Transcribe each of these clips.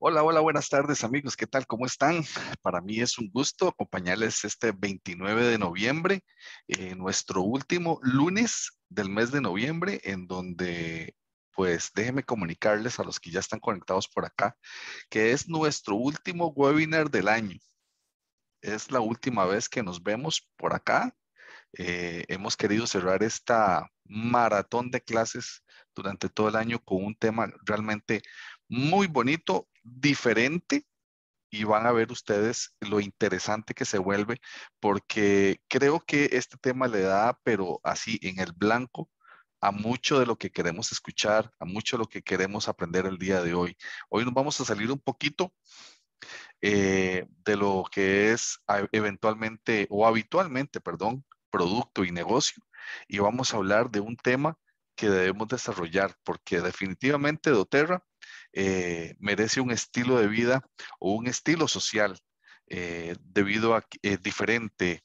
Hola, hola, buenas tardes amigos, ¿qué tal? ¿Cómo están? Para mí es un gusto acompañarles este 29 de noviembre, eh, nuestro último lunes del mes de noviembre, en donde pues déjenme comunicarles a los que ya están conectados por acá, que es nuestro último webinar del año. Es la última vez que nos vemos por acá. Eh, hemos querido cerrar esta maratón de clases durante todo el año con un tema realmente muy bonito, diferente y van a ver ustedes lo interesante que se vuelve, porque creo que este tema le da, pero así en el blanco, a mucho de lo que queremos escuchar, a mucho de lo que queremos aprender el día de hoy. Hoy nos vamos a salir un poquito eh, de lo que es eventualmente o habitualmente, perdón, producto y negocio, y vamos a hablar de un tema que debemos desarrollar, porque definitivamente doTERRA eh, merece un estilo de vida o un estilo social eh, debido a eh, diferente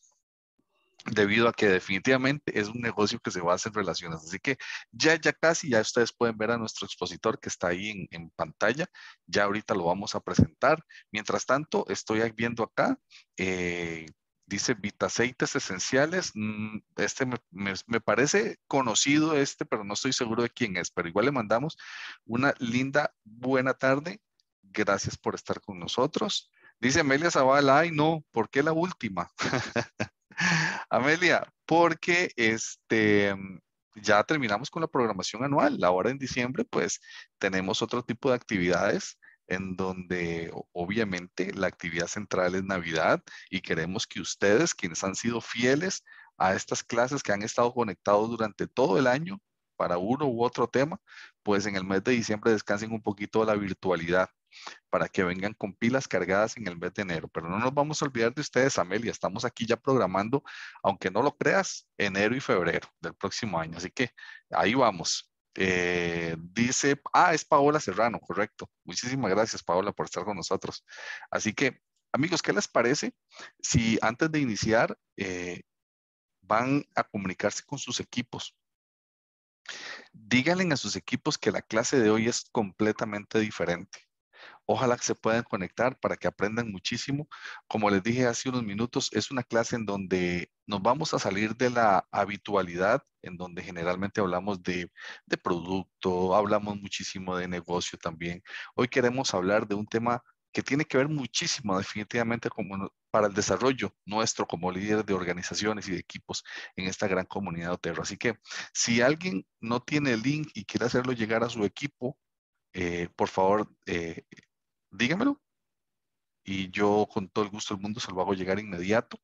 debido a que definitivamente es un negocio que se va a hacer relaciones. Así que ya, ya casi, ya ustedes pueden ver a nuestro expositor que está ahí en, pantalla. Ya ahorita lo vamos a presentar. Mientras tanto, estoy viendo acá eh, dice vitaceites esenciales. Mm, este me, parece conocido este, pero no estoy seguro de quién es. Pero igual le mandamos una linda buena tarde. Gracias por estar con nosotros. Dice Amelia Zavala, ay no, ¿por qué la última? Amelia, porque este, ya terminamos con la programación anual. Ahora en diciembre, pues tenemos otro tipo de actividades en donde obviamente la actividad central es Navidad y queremos que ustedes, quienes han sido fieles a estas clases que han estado conectados durante todo el año para uno u otro tema, pues en el mes de diciembre descansen un poquito de la virtualidad para que vengan con pilas cargadas en el mes de enero. Pero no nos vamos a olvidar de ustedes, Amelia. Estamos aquí ya programando, aunque no lo creas, enero y febrero del próximo año. Así que ahí vamos. Eh, dice, ah, es Paola Serrano, correcto. Muchísimas gracias, Paola, por estar con nosotros. Así que, amigos, ¿qué les parece si antes de iniciar eh, van a comunicarse con sus equipos? Díganle a sus equipos que la clase de hoy es completamente diferente. Ojalá que se puedan conectar para que aprendan muchísimo. Como les dije hace unos minutos, es una clase en donde nos vamos a salir de la habitualidad, en donde generalmente hablamos de, producto, hablamos muchísimo de negocio también. Hoy queremos hablar de un tema que tiene que ver muchísimo definitivamente como para el desarrollo nuestro como líder de organizaciones y de equipos en esta gran comunidad de Otero. Así que si alguien no tiene el link y quiere hacerlo llegar a su equipo, eh, por favor, eh, Díganmelo. y yo con todo el gusto del mundo se lo hago llegar inmediato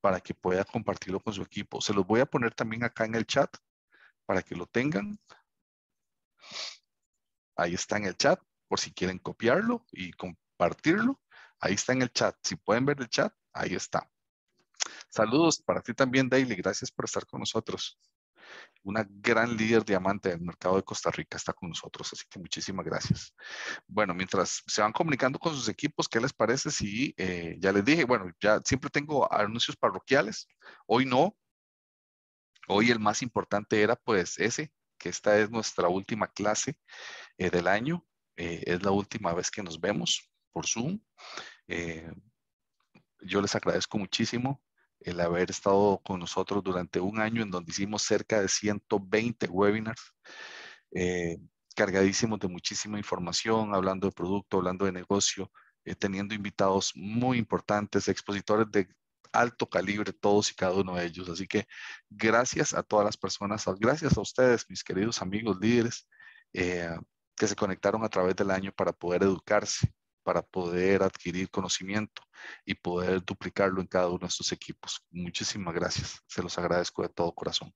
para que pueda compartirlo con su equipo. Se los voy a poner también acá en el chat para que lo tengan. Ahí está en el chat por si quieren copiarlo y compartirlo. Ahí está en el chat. Si pueden ver el chat, ahí está. Saludos para ti también, Daily. Gracias por estar con nosotros una gran líder diamante del mercado de Costa Rica está con nosotros, así que muchísimas gracias. Bueno, mientras se van comunicando con sus equipos, ¿qué les parece si eh, ya les dije, bueno, ya siempre tengo anuncios parroquiales, hoy no, hoy el más importante era pues ese, que esta es nuestra última clase eh, del año, eh, es la última vez que nos vemos por Zoom. yo les agradezco muchísimo el haber estado con nosotros durante un año en donde hicimos cerca de 120 webinars. Eh, cargadísimos de muchísima información, hablando de producto, hablando de negocio, eh, teniendo invitados muy importantes, expositores de alto calibre, todos y cada uno de ellos. Así que gracias a todas las personas, gracias a ustedes, mis queridos amigos líderes, eh, que se conectaron a través del año para poder educarse, para poder adquirir conocimiento y poder duplicarlo en cada uno de estos equipos. Muchísimas gracias, se los agradezco de todo corazón.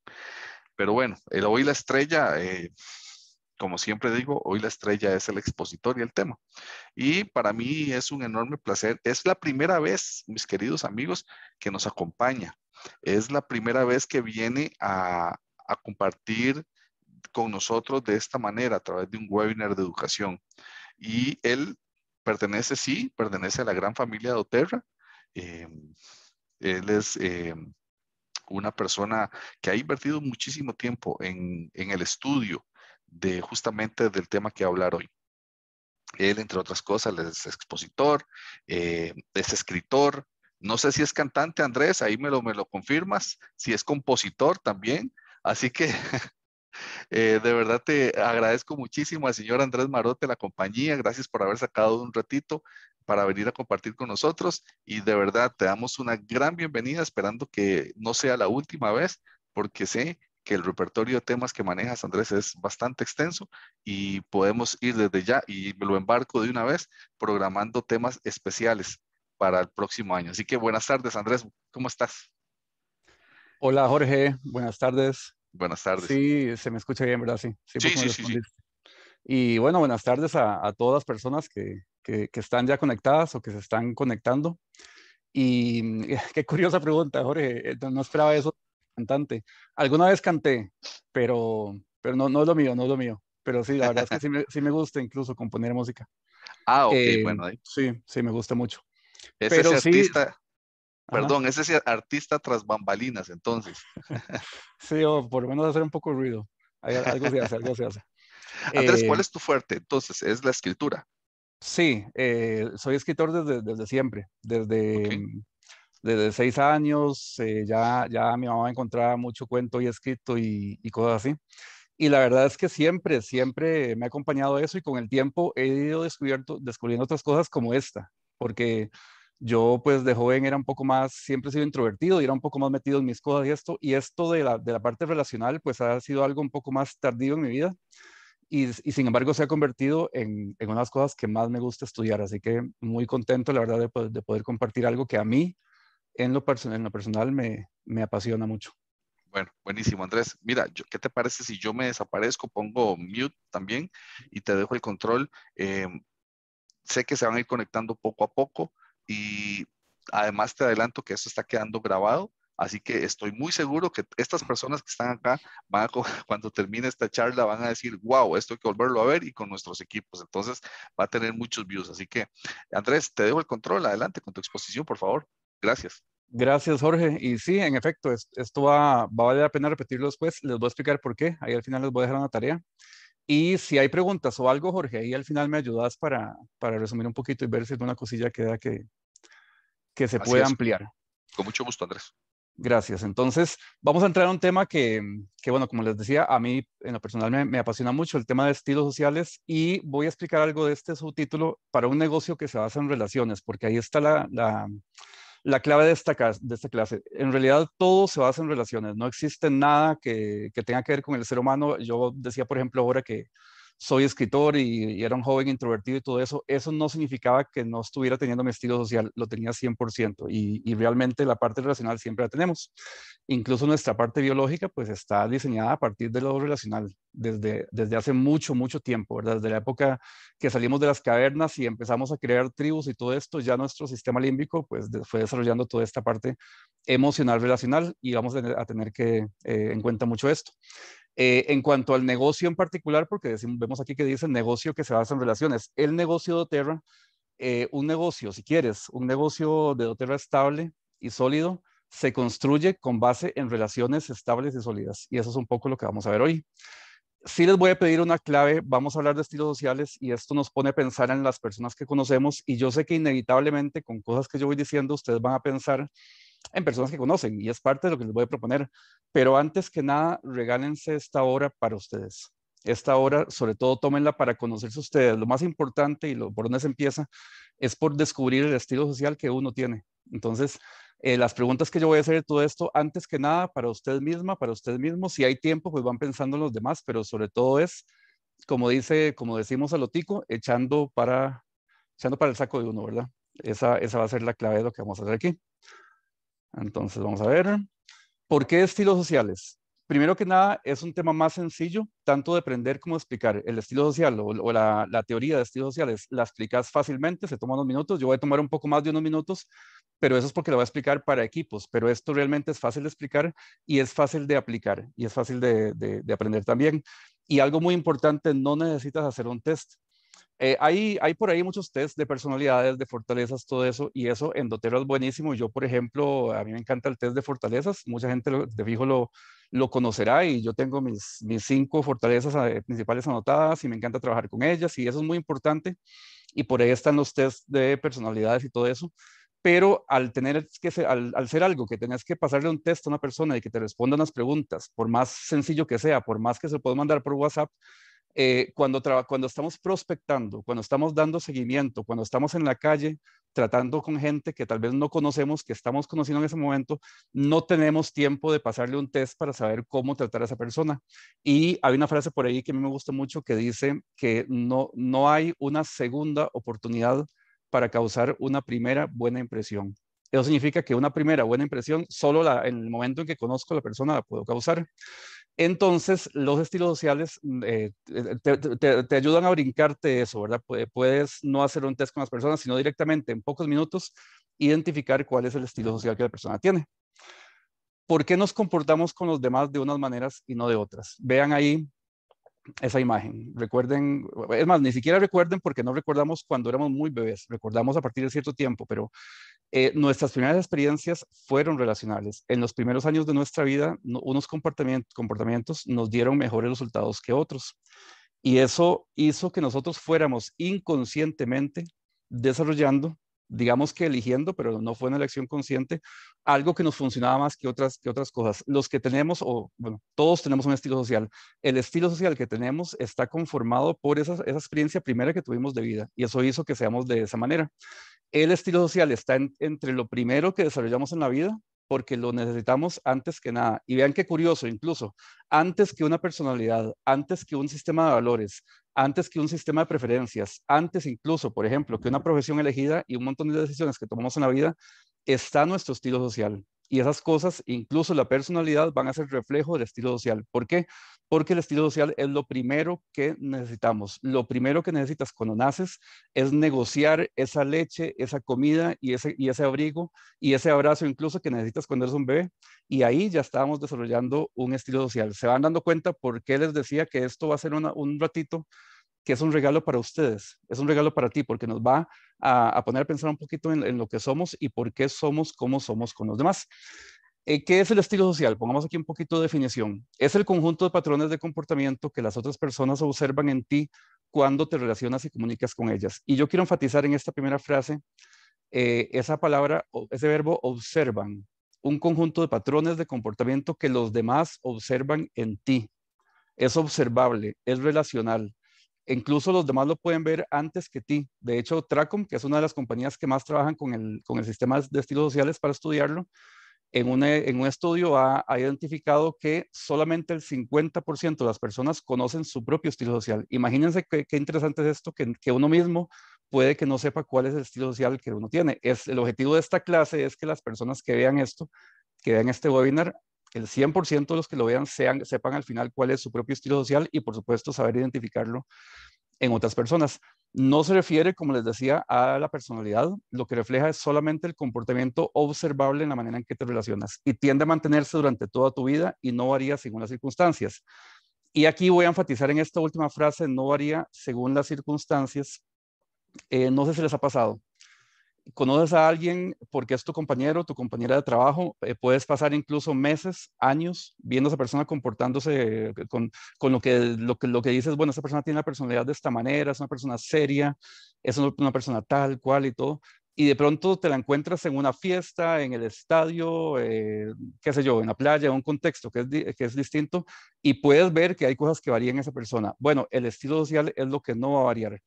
Pero bueno, el hoy la estrella, eh, como siempre digo, hoy la estrella es el expositor y el tema. Y para mí es un enorme placer. Es la primera vez, mis queridos amigos, que nos acompaña. Es la primera vez que viene a, a compartir con nosotros de esta manera a través de un webinar de educación. Y él pertenece, sí, pertenece a la gran familia de Oterra. Em, él es em, una persona que ha invertido muchísimo tiempo en, el estudio de justamente del tema que hablar hoy. Él, entre otras cosas, es expositor, eh, es escritor. No sé si es cantante, Andrés, ahí me lo, me lo confirmas. Si es compositor también. Así que Eh, de verdad te agradezco muchísimo al señor Andrés Marote, la compañía. Gracias por haber sacado un ratito para venir a compartir con nosotros y de verdad te damos una gran bienvenida esperando que no sea la última vez porque sé que el repertorio de temas que manejas, Andrés, es bastante extenso y podemos ir desde ya, y me lo embarco de una vez, programando temas especiales para el próximo año. Así que buenas tardes, Andrés, ¿cómo estás? Hola, Jorge, buenas tardes. Buenas tardes. Sí, se me escucha bien, ¿verdad? Sí, sí, sí, sí, Y bueno, buenas tardes a, todas las personas que, que, están ya conectadas o que se están conectando. Y mm, qué curiosa pregunta, Jorge. No esperaba eso, cantante. Alguna vez canté, pero, pero no, no es lo mío, no es lo mío. Pero sí, la verdad es que sí me, sí me gusta incluso componer música. Ah, ok, eh, bueno. Sí, sí, me gusta mucho. ¿Es pero artista, Perdón, ese es artista tras bambalinas, entonces. sí, o por lo menos hacer un poco de ruido. Algo se hace, algo se hace. Andrés, ¿cuál eh, es tu fuerte? Entonces, es la escritura. Sí, eh, soy escritor desde, desde siempre, desde, mm, desde seis años, eh, ya, ya mi mamá encontraba mucho cuento y escrito y, cosas así. Y la verdad es que siempre, siempre me ha acompañado eso y con el tiempo he ido descubierto, descubriendo otras cosas como esta, porque yo pues de joven era un poco más, siempre he sido introvertido y era un poco más metido en mis cosas y esto, y esto de la, de la parte relacional pues ha sido algo un poco más tardío en mi vida y, y sin embargo se ha convertido en, en unas cosas que más me gusta estudiar, así que muy contento la verdad de, poder compartir algo que a mí en lo personal, en lo personal me, me apasiona mucho. Bueno, buenísimo, Andrés. Mira, ¿qué te parece si yo me desaparezco, pongo mute también y te dejo el control? Em, sé que se van a ir conectando poco a poco. Y además te adelanto que esto está quedando grabado, así que estoy muy seguro que estas personas que están acá, van cuando termine esta charla, van a decir, wow, esto hay que volverlo a ver y con nuestros equipos. Entonces va a tener muchos views. Así que, Andrés, te dejo el control. Adelante con tu exposición, por favor. Gracias. Gracias, Jorge. Y sí, en efecto, esto va, va a valer la pena repetirlo después. Les voy a explicar por qué. Ahí al final les voy a dejar una tarea. Y si hay preguntas o algo, Jorge, ahí al final me ayudas para, para resumir un poquito y ver si alguna cosilla queda que, que se pueda ampliar. Con mucho gusto, Andrés. Gracias. Entonces, vamos a entrar a un tema que, bueno, como les decía, a mí en lo personal me, me, apasiona mucho el tema de estilos sociales y voy a explicar algo de este subtítulo para un negocio que se basa en relaciones, porque ahí está la, la la clave de esta, clase. En realidad todo se basa en relaciones, no existe nada que, que tenga que ver con el ser humano. Yo decía, por ejemplo, ahora que soy escritor y, era un joven introvertido y todo eso, eso no significaba que no estuviera teniendo mi estilo social, lo tenía 100% y, realmente la parte relacional siempre la tenemos. Incluso nuestra parte biológica pues está diseñada a partir de lo relacional desde, desde hace mucho, mucho tiempo, Desde la época que salimos de las cavernas y empezamos a crear tribus y todo esto, ya nuestro sistema límbico pues fue desarrollando toda esta parte emocional relacional y vamos a tener que eh, en cuenta mucho esto. Eh, en cuanto al negocio en particular, porque vemos aquí que dice negocio que se basa en relaciones, el negocio de Oterra, eh, un negocio, si quieres, un negocio de Oterra estable y sólido, se construye con base en relaciones estables y sólidas. Y eso es un poco lo que vamos a ver hoy. Sí les voy a pedir una clave, vamos a hablar de estilos sociales y esto nos pone a pensar en las personas que conocemos y yo sé que inevitablemente con cosas que yo voy diciendo ustedes van a pensar en personas que conocen y es parte de lo que les voy a proponer. Pero antes que nada, regálense esta hora para ustedes. Esta hora, sobre todo, tómenla para conocerse ustedes. Lo más importante y lo, por donde se empieza es por descubrir el estilo social que uno tiene. Entonces, eh, las preguntas que yo voy a hacer de todo esto, antes que nada, para usted misma, para usted mismo, si hay tiempo, pues van pensando en los demás, pero sobre todo es, como dice, como decimos a Lotico echando para, echando para el saco de uno, ¿verdad? Esa, esa va a ser la clave de lo que vamos a hacer aquí. Entonces, vamos a ver. ¿Por qué estilos sociales? Primero que nada, es un tema más sencillo, tanto de aprender como explicar. El estilo social o, la, teoría de estilos sociales la explicas fácilmente, se toma unos minutos. Yo voy a tomar un poco más de unos minutos, pero eso es porque lo voy a explicar para equipos. Pero esto realmente es fácil de explicar y es fácil de aplicar y es fácil de aprender también. Y algo muy importante, no necesitas hacer un test. Eh, hay, por ahí muchos test de personalidades, de fortalezas, todo eso, y eso en Dotero es buenísimo. Yo, por ejemplo, a mí me encanta el test de fortalezas, mucha gente lo, de fijo lo, conocerá y yo tengo mis, cinco fortalezas eh, principales anotadas y me encanta trabajar con ellas y eso es muy importante. Y por ahí están los test de personalidades y todo eso pero al tener que ser, al, ser algo que tenés que pasarle un test a una persona y que te responda unas preguntas, por más sencillo que sea, por más que se pueda mandar por WhatsApp, eh, cuando, cuando estamos prospectando, cuando estamos dando seguimiento, cuando estamos en la calle tratando con gente que tal vez no conocemos, que estamos conociendo en ese momento, no tenemos tiempo de pasarle un test para saber cómo tratar a esa persona. Y hay una frase por ahí que a mí me gusta mucho que dice que no, no hay una segunda oportunidad para causar una primera buena impresión. Eso significa que una primera buena impresión, solo la, en el momento en que conozco a la persona, la puedo causar. Entonces, los estilos sociales mm, eh, te, te, ayudan a brincarte eso, ¿verdad? Puedes no hacer un test con las personas, sino directamente en pocos minutos identificar cuál es el estilo social que la persona tiene. ¿Por qué nos comportamos con los demás de unas maneras y no de otras? Vean ahí esa imagen. Recuerden, es más, ni siquiera recuerden porque no recordamos cuando éramos muy bebés, recordamos a partir de cierto tiempo, pero eh, nuestras primeras experiencias fueron relacionales. En los primeros años de nuestra vida, unos comportamientos, nos dieron mejores resultados que otros. Y eso hizo que nosotros fuéramos inconscientemente desarrollando, digamos que eligiendo, pero no fue una elección consciente, algo que nos funcionaba más que otras, que otras cosas. Los que tenemos, o bueno, todos tenemos un estilo social. El estilo social que tenemos está conformado por esa experiencia primera que tuvimos de vida y eso hizo que seamos de esa manera el estilo social está entre lo primero que desarrollamos en la vida, porque lo necesitamos antes que nada. Y vean qué curioso, incluso antes que una personalidad, antes que un sistema de valores, antes que un sistema de preferencias, antes incluso, por ejemplo, que una profesión elegida y un montón de decisiones que tomamos en la vida, está nuestro estilo social y esas cosas, incluso la personalidad, van a ser reflejo del estilo social. ¿Por qué? Porque el estilo social es lo primero que necesitamos. Lo primero que necesitas cuando naces es negociar esa leche, esa comida y ese, y ese abrigo y ese abrazo incluso que necesitas cuando eres un bebé. Y ahí ya estamos desarrollando un estilo social. Se van dando cuenta por qué les decía que esto va a ser un ratito que es un regalo para ustedes, es un regalo para ti, porque nos va a, poner a pensar un poquito en, lo que somos y por qué somos como somos con los demás. Eh, ¿Qué es el estilo social? Pongamos aquí un poquito de definición. Es el conjunto de patrones de comportamiento que las otras personas observan en ti cuando te relacionas y comunicas con ellas. Y yo quiero enfatizar en esta primera frase eh, esa palabra, ese verbo observan, un conjunto de patrones de comportamiento que los demás observan en ti. Es observable, es relacional, incluso los demás lo pueden ver antes que ti. De hecho, Tracom, que es una de las compañías que más trabajan con el, sistema de estilos sociales para estudiarlo, en un, en un estudio ha, identificado que solamente el 50% de las personas conocen su propio estilo social. Imagínense qué, interesante es esto, que, uno mismo puede que no sepa cuál es el estilo social que uno tiene. Es, el objetivo de esta clase es que las personas que vean esto, que vean este webinar, el 100% de los que lo vean sepan al final cuál es su propio estilo social y por supuesto saber identificarlo en otras personas. No se refiere, como les decía, a la personalidad, lo que refleja es solamente el comportamiento observable en la manera en que te relacionas y tiende a mantenerse durante toda tu vida y no varía según las circunstancias. Y aquí voy a enfatizar en esta última frase, no varía según las circunstancias. Eh, no sé si les ha pasado, conoces a alguien porque es tu compañero, tu compañera de trabajo, eh, puedes pasar incluso meses, años viendo a esa persona comportándose con, con lo, que, lo, que, lo que dices, bueno, esa persona tiene la personalidad de esta manera, es una persona seria, es una persona tal, cual y todo, y de pronto te la encuentras en una fiesta, en el estadio, eh, qué sé yo, en la playa, en un contexto que es, que es distinto, y puedes ver que hay cosas que varían en esa persona. Bueno, el estilo social es lo que no va a variar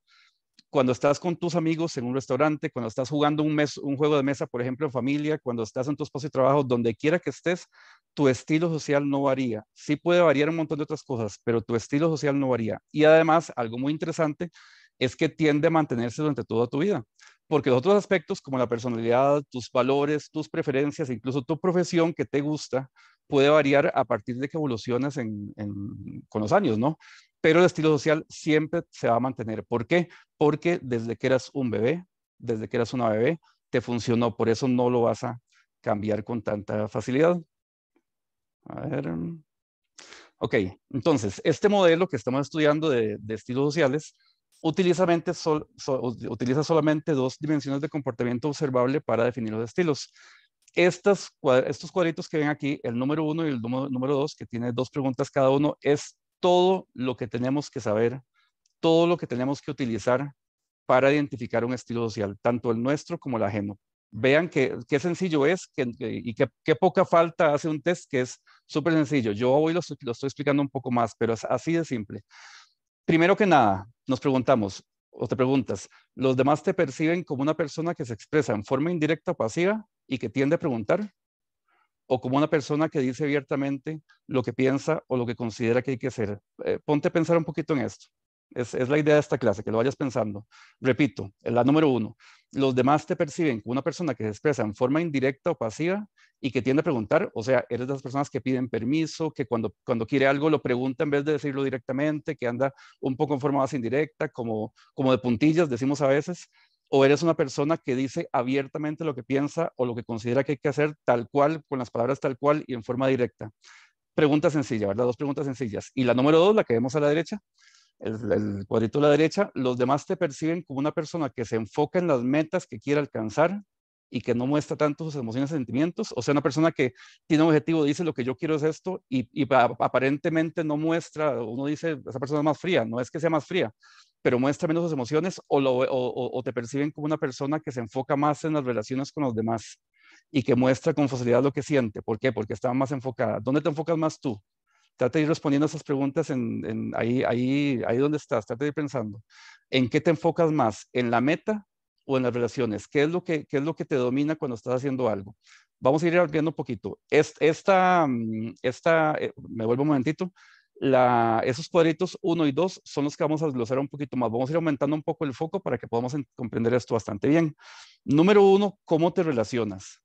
cuando estás con tus amigos en un restaurante, cuando estás jugando un, un juego de mesa, por ejemplo, en familia, cuando estás en tu espacio de trabajo, donde quiera que estés, tu estilo social no varía. Sí puede variar un montón de otras cosas, pero tu estilo social no varía. Y además, algo muy interesante es que tiende a mantenerse durante toda tu vida, porque los otros aspectos como la personalidad, tus valores, tus preferencias, incluso tu profesión que te gusta, puede variar a partir de que evoluciones en, con los años, ¿no? pero el estilo social siempre se va a mantener. ¿Por qué? Porque desde que eras un bebé, desde que eras una bebé, te funcionó, por eso no lo vas a cambiar con tanta facilidad. A ver. Ok, entonces, este modelo que estamos estudiando de, estilos sociales utiliza, utiliza solamente dos dimensiones de comportamiento observable para definir los estilos. estos cuadritos que ven aquí, el número uno y el número, número dos, que tiene dos preguntas cada uno, es todo lo que tenemos que saber, todo lo que tenemos que utilizar para identificar un estilo social, tanto el nuestro como el ajeno. Vean qué, sencillo es y qué, poca falta hace un test que es súper sencillo. Yo hoy lo, lo estoy explicando un poco más, pero es así de simple. Primero que nada, nos preguntamos, o te preguntas, ¿los demás te perciben como una persona que se expresa en forma indirecta o pasiva y que tiende a preguntar? o como una persona que dice abiertamente lo que piensa o lo que considera que hay que hacer. Eh, ponte a pensar un poquito en esto. Es, la idea de esta clase, que lo vayas pensando. Repito, la número uno, los demás te perciben como una persona que se expresa en forma indirecta o pasiva y que tiende a preguntar, o sea, eres de las personas que piden permiso, que cuando, cuando quiere algo lo pregunta en vez de decirlo directamente, que anda un poco en forma más indirecta, como, como de puntillas, decimos a veces, o eres una persona que dice abiertamente lo que piensa o lo que considera que hay que hacer tal cual, con las palabras tal cual y en forma directa. Pregunta sencilla, ¿verdad? Dos preguntas sencillas. Y la número dos, la que vemos a la derecha, el, cuadrito a la derecha, los demás te perciben como una persona que se enfoca en las metas que quiere alcanzar y que no muestra tanto sus emociones y sentimientos, o sea, una persona que tiene un objetivo, dice lo que yo quiero es esto y, y ah, aparentemente no muestra, uno dice, esa persona es más fría, no es que sea más fría, pero muestra menos sus emociones o, te perciben como una persona que se enfoca más en las relaciones con los demás y que muestra con facilidad lo que siente. ¿Por qué? Porque está más enfocada. ¿Dónde te enfocas más tú? Trata de ir respondiendo esas preguntas en, ahí, ahí, ahí donde estás. Trata de ir pensando. ¿En qué te enfocas más? ¿En la meta o en las relaciones? ¿Qué es lo que, qué es lo que te domina cuando estás haciendo algo? Vamos a ir viendo un poquito. Esta, mm, esta, eh, me vuelvo un momentito esos cuadritos 1 y 2 son los que vamos a desglosar un poquito más. Vamos a ir aumentando un poco el foco para que podamos comprender esto bastante bien. Número 1, ¿cómo te relacionas?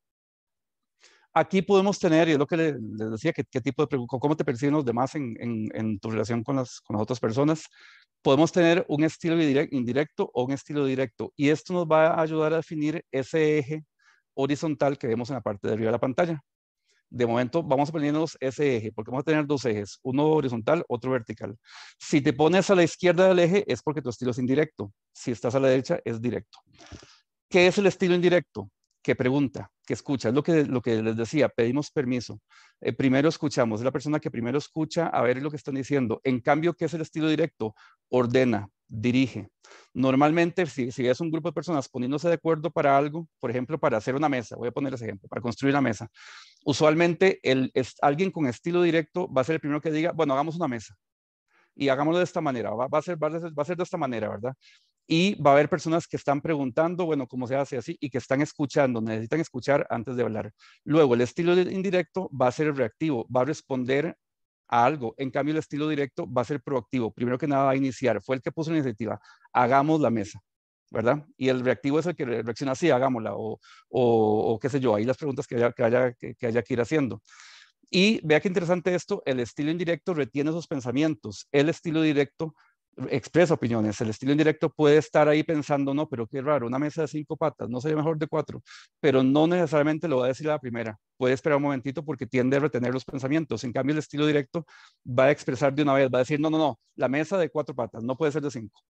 Aquí podemos tener, y es lo que les decía, ¿qué, tipo de, cómo te perciben los demás en, tu relación con las, con las otras personas. Podemos tener un estilo indirecto o un estilo directo. Y esto nos va a ayudar a definir ese eje horizontal que vemos en la parte de arriba de la pantalla de momento vamos a ponernos ese eje, porque vamos a tener dos ejes, uno horizontal, otro vertical. Si te pones a la izquierda del eje es porque tu estilo es indirecto, si estás a la derecha es directo. ¿Qué es el estilo indirecto? Que pregunta, que escucha, es lo que, lo que les decía, pedimos permiso. Eh, primero escuchamos, es la persona que primero escucha a ver lo que están diciendo. En cambio, ¿qué es el estilo directo? Ordena, dirige. Normalmente, si, si ves un grupo de personas poniéndose de acuerdo para algo, por ejemplo, para hacer una mesa, voy a poner ese ejemplo, para construir una mesa, usualmente alguien con estilo directo va a ser el primero que diga, bueno, hagamos una mesa y hagámoslo de esta manera, va, a ser, va a ser de esta manera, ¿verdad? Y va a haber personas que están preguntando, bueno, cómo se hace así, y que están escuchando, necesitan escuchar antes de hablar. Luego, el estilo indirecto va a ser reactivo, va a responder a algo. En cambio, el estilo directo va a ser proactivo. Primero que nada va a iniciar. Fue el que puso la iniciativa. Hagamos la mesa, ¿verdad? Y el reactivo es el que reacciona así, hagámosla, o, o, qué sé yo, ahí las preguntas que haya que, haya, que, haya ir haciendo. Y vea qué interesante esto, el estilo indirecto retiene esos pensamientos, el estilo directo expresa opiniones. El estilo indirecto puede estar ahí pensando, no, pero qué raro, una mesa de cinco patas, no sería mejor de cuatro, pero no necesariamente lo va a decir la primera. Puede esperar un momentito porque tiende a retener los pensamientos. En cambio, el estilo directo va a expresar de una vez, va a decir, no, no, no, la mesa de cuatro patas, no puede ser de cinco.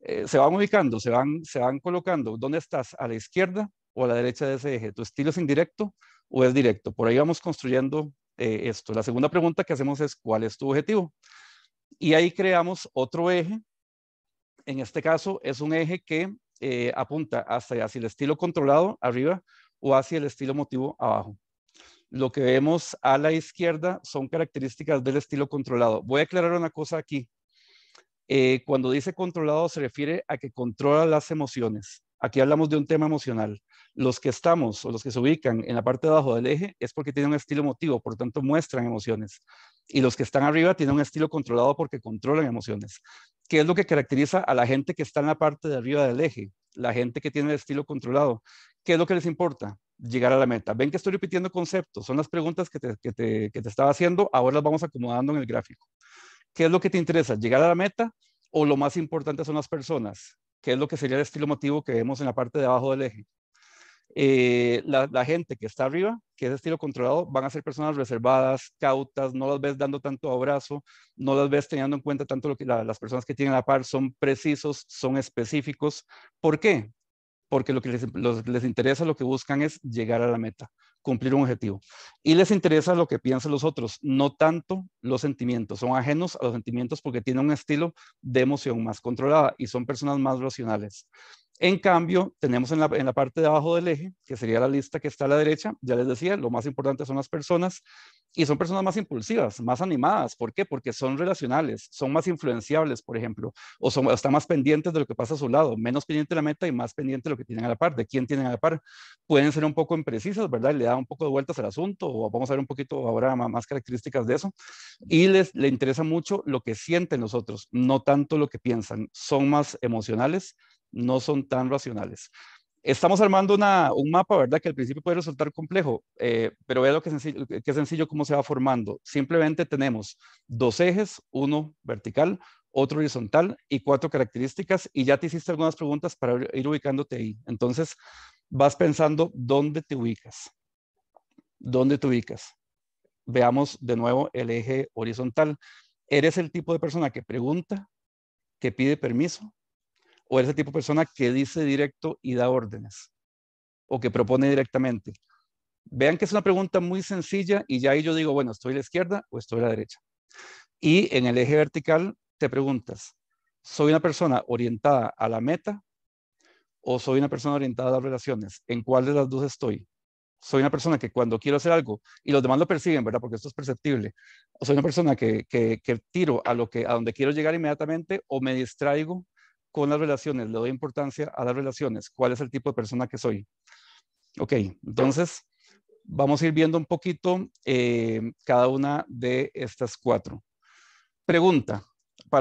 Eh, se van ubicando, se van, se van colocando. ¿Dónde estás? ¿A la izquierda o a la derecha de ese eje? ¿Tu estilo es indirecto o es directo? Por ahí vamos construyendo eh, esto. La segunda pregunta que hacemos es, ¿cuál es tu objetivo? Y ahí creamos otro eje. En este caso es un eje que eh, apunta hacia el estilo controlado arriba o hacia el estilo motivo abajo. Lo que vemos a la izquierda son características del estilo controlado. Voy a aclarar una cosa aquí. Eh, cuando dice controlado se refiere a que controla las emociones. Aquí hablamos de un tema emocional. Los que estamos o los que se ubican en la parte de abajo del eje es porque tienen un estilo emotivo, por tanto muestran emociones. Y los que están arriba tienen un estilo controlado porque controlan emociones. ¿Qué es lo que caracteriza a la gente que está en la parte de arriba del eje? La gente que tiene el estilo controlado. ¿Qué es lo que les importa? llegar a la meta. Ven que estoy repitiendo conceptos, son las preguntas que te, que te, estaba haciendo, ahora las vamos acomodando en el gráfico. ¿Qué es lo que te interesa? ¿Llegar a la meta o lo más importante son las personas? que es lo que sería el estilo motivo que vemos en la parte de abajo del eje. Eh, la, gente que está arriba, que es estilo controlado, van a ser personas reservadas, cautas, no las ves dando tanto abrazo, no las ves teniendo en cuenta tanto lo que las personas que tienen la par, son precisos, son específicos. ¿Por qué? Porque lo que les interesa, lo que buscan es llegar a la meta cumplir un objetivo. Y les interesa lo que piensan los otros, no tanto los sentimientos. Son ajenos a los sentimientos porque tienen un estilo de emoción más controlada y son personas más racionales. En cambio, tenemos en la, en la, parte de abajo del eje, que sería la lista que está a la derecha, ya les decía, lo más importante son las personas y son personas más impulsivas, más animadas. ¿Por qué? Porque son relacionales, son más influenciables, por ejemplo, o son, están más pendientes de lo que pasa a su lado, menos pendiente de la meta y más pendiente de lo que tienen a la par, de quién tienen a la par. Pueden ser un poco imprecisas, ¿verdad? Le da un poco de vueltas al asunto, o vamos a ver un poquito ahora más, características de eso. Y les, les interesa mucho lo que sienten los otros, no tanto lo que piensan. Son más emocionales, no son tan racionales. Estamos armando un mapa, ¿verdad? Que al principio puede resultar complejo, eh, pero vea lo que sencillo, eh, qué sencillo cómo se va formando. Simplemente tenemos dos ejes, uno vertical, otro horizontal y cuatro características y ya te hiciste algunas preguntas para ir ubicándote ahí. Entonces, vas pensando dónde te ubicas. ¿Dónde te ubicas? Veamos de nuevo el eje horizontal. ¿Eres el tipo de persona que pregunta, que pide permiso, o ese tipo de persona que dice directo y da órdenes o que propone directamente. Vean que es una pregunta muy sencilla y ya ahí yo digo, bueno, ¿estoy a la izquierda o estoy a la derecha? Y en el eje vertical te preguntas, ¿soy una persona orientada a la meta o soy una persona orientada a las relaciones? ¿En cuál de las dos estoy? soy una persona que cuando quiero hacer algo y los demás lo persiguen, ¿verdad? Porque esto es perceptible. O soy una persona que, que, tiro a, lo que, a donde quiero llegar inmediatamente o me distraigo con las relaciones, le doy importancia a las relaciones, cuál es el tipo de persona que soy. Ok, entonces vamos a ir viendo un poquito eh, cada una de estas cuatro. Pregunta,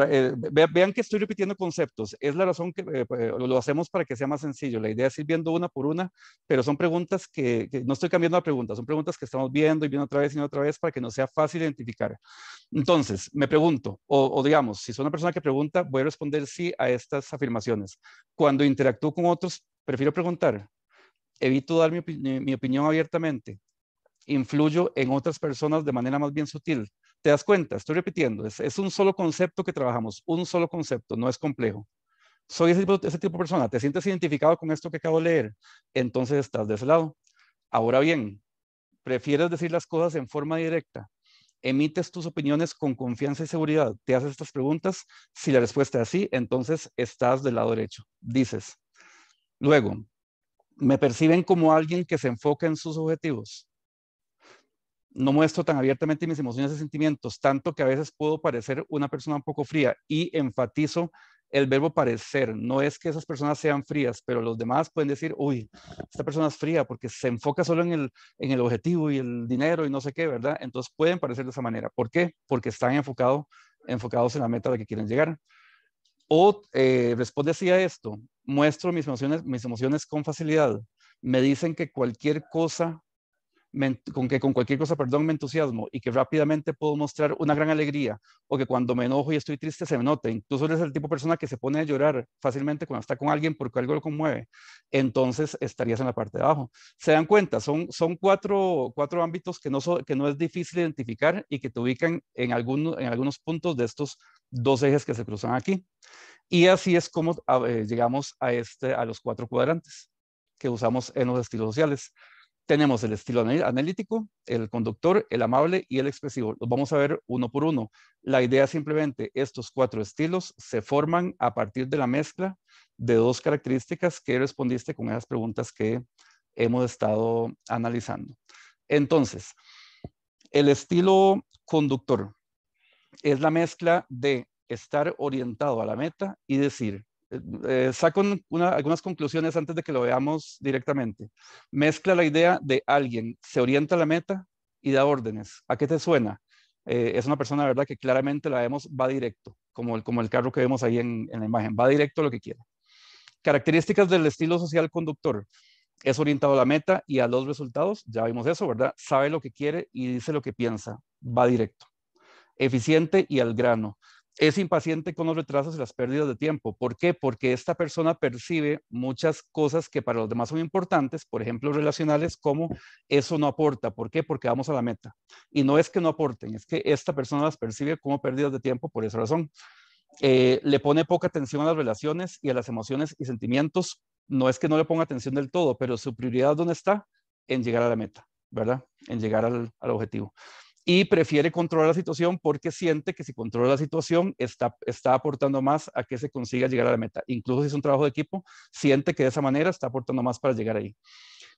eh, vean que estoy repitiendo conceptos. Es la razón que eh, eh, lo hacemos para que sea más sencillo. La idea es ir viendo una por una, pero son preguntas que, no estoy cambiando la pregunta, son preguntas que estamos viendo y viendo otra vez y otra vez para que nos sea fácil identificar. Entonces, me pregunto, o, digamos, si soy una persona que pregunta, voy a responder sí a estas afirmaciones. Cuando interactúo con otros, prefiero preguntar. Evito dar mi opinión abiertamente influyo en otras personas de manera más bien sutil. ¿Te das cuenta? Estoy repitiendo, es, un solo concepto que trabajamos, un solo concepto, no es complejo. Soy ese tipo, ese tipo de persona, te sientes identificado con esto que acabo de leer, entonces estás de ese lado. Ahora bien, prefieres decir las cosas en forma directa, emites tus opiniones con confianza y seguridad, te haces estas preguntas, si la respuesta es sí, entonces estás del lado derecho, dices. Luego, me perciben como alguien que se enfoca en sus objetivos no muestro tan abiertamente mis emociones y sentimientos, tanto que a veces puedo parecer una persona un poco fría y enfatizo el verbo parecer. No es que esas personas sean frías, pero los demás pueden decir, uy, esta persona es fría porque se enfoca solo en el, objetivo y el dinero y no sé qué, ¿verdad? Entonces pueden parecer de esa manera. ¿Por qué? Porque están enfocados en la meta a la que quieren llegar. O eh, responde así a esto, muestro mis emociones, mis emociones con facilidad. Me dicen que cualquier cosa con que con cualquier cosa, perdón, me entusiasmo y que rápidamente puedo mostrar una gran alegría o que cuando me enojo y estoy triste se me note. tú eres el tipo de persona que se pone a llorar fácilmente cuando está con alguien porque algo lo conmueve. Entonces estarías en la parte de abajo. Se dan cuenta, son, son cuatro, cuatro ámbitos que no, que no es difícil identificar y que te ubican en, algún, en algunos puntos de estos dos ejes que se cruzan aquí. Y así es como ah, eh, llegamos a, este, a los cuatro cuadrantes que usamos en los estilos sociales tenemos el estilo analítico, el conductor, el amable y el expresivo. Los vamos a ver uno por uno. La idea simplemente, estos cuatro estilos se forman a partir de la mezcla de dos características que respondiste con esas preguntas que hemos estado analizando. Entonces, el estilo conductor es la mezcla de estar orientado a la meta y decir, eh, eh, saco algunas conclusiones antes de que lo veamos directamente. Mezcla la idea de alguien, se orienta a la meta y da órdenes. ¿A qué te suena? Eh, es una persona, ¿verdad? Que claramente la vemos, va directo, como el, como el carro que vemos ahí en, en la imagen, va directo a lo que quiere. Características del estilo social conductor. Es orientado a la meta y a los resultados, ya vimos eso, ¿verdad? Sabe lo que quiere y dice lo que piensa, va directo. Eficiente y al grano es impaciente con los retrasos y las pérdidas de tiempo. ¿Por qué? Porque esta persona percibe muchas cosas que para los demás son importantes, por ejemplo, relacionales, como eso no aporta. ¿Por qué? Porque vamos a la meta. Y no es que no aporten, es que esta persona las percibe como pérdidas de tiempo por esa razón. Eh, le pone poca atención a las relaciones y a las emociones y sentimientos. No es que no le ponga atención del todo, pero su prioridad, ¿dónde está? En llegar a la meta, ¿verdad? En llegar al, al objetivo y prefiere controlar la situación porque siente que si controla la situación está, está aportando más a que se consiga llegar a la meta. Incluso si es un trabajo de equipo, siente que de esa manera está aportando más para llegar ahí.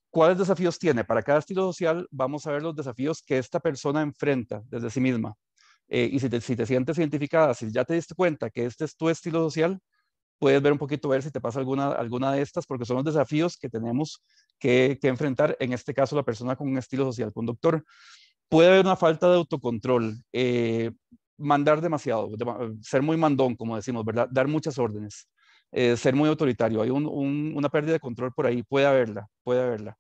¿Cuáles desafíos tiene? Para cada estilo social vamos a ver los desafíos que esta persona enfrenta desde sí misma. Eh, y si te, si te sientes identificada, si ya te diste cuenta que este es tu estilo social, puedes ver un poquito, ver si te pasa alguna, alguna de estas, porque son los desafíos que tenemos que enfrentar, en este caso la persona con un estilo social conductor puede haber una falta de autocontrol, eh, mandar demasiado, ser muy mandón, como decimos, ¿verdad? Dar muchas órdenes, eh, ser muy autoritario. Hay una pérdida de control por ahí, puede haberla, puede haberla.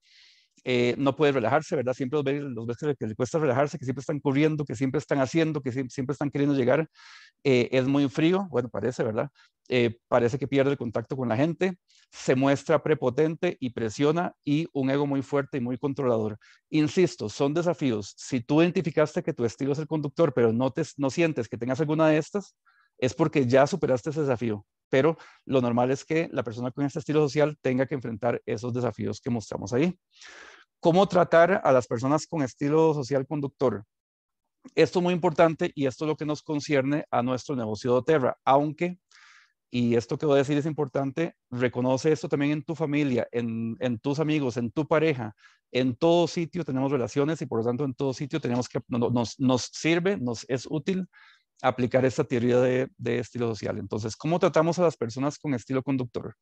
Eh, no puede relajarse, ¿verdad? Siempre los ves, los que, le cuesta relajarse, que siempre están corriendo, que siempre están haciendo, que siempre, están queriendo llegar. Eh, es muy frío, bueno, parece, ¿verdad? Eh, parece que pierde el contacto con la gente, se muestra prepotente y presiona y un ego muy fuerte y muy controlador. Insisto, son desafíos. Si tú identificaste que tu estilo es el conductor, pero no, te, no sientes que tengas alguna de estas, es porque ya superaste ese desafío pero lo normal es que la persona con este estilo social tenga que enfrentar esos desafíos que mostramos ahí cómo tratar a las personas con estilo social conductor. Esto es muy importante y esto es lo que nos concierne a nuestro negocio de Terra. aunque, y esto que voy a decir es importante, reconoce esto también en tu familia, en, tus amigos, en tu pareja, en todo sitio tenemos relaciones y por lo tanto en todo sitio tenemos que, nos, nos sirve, nos es útil aplicar esta teoría de estilo social. Entonces, ¿cómo tratamos a las personas con estilo conductor?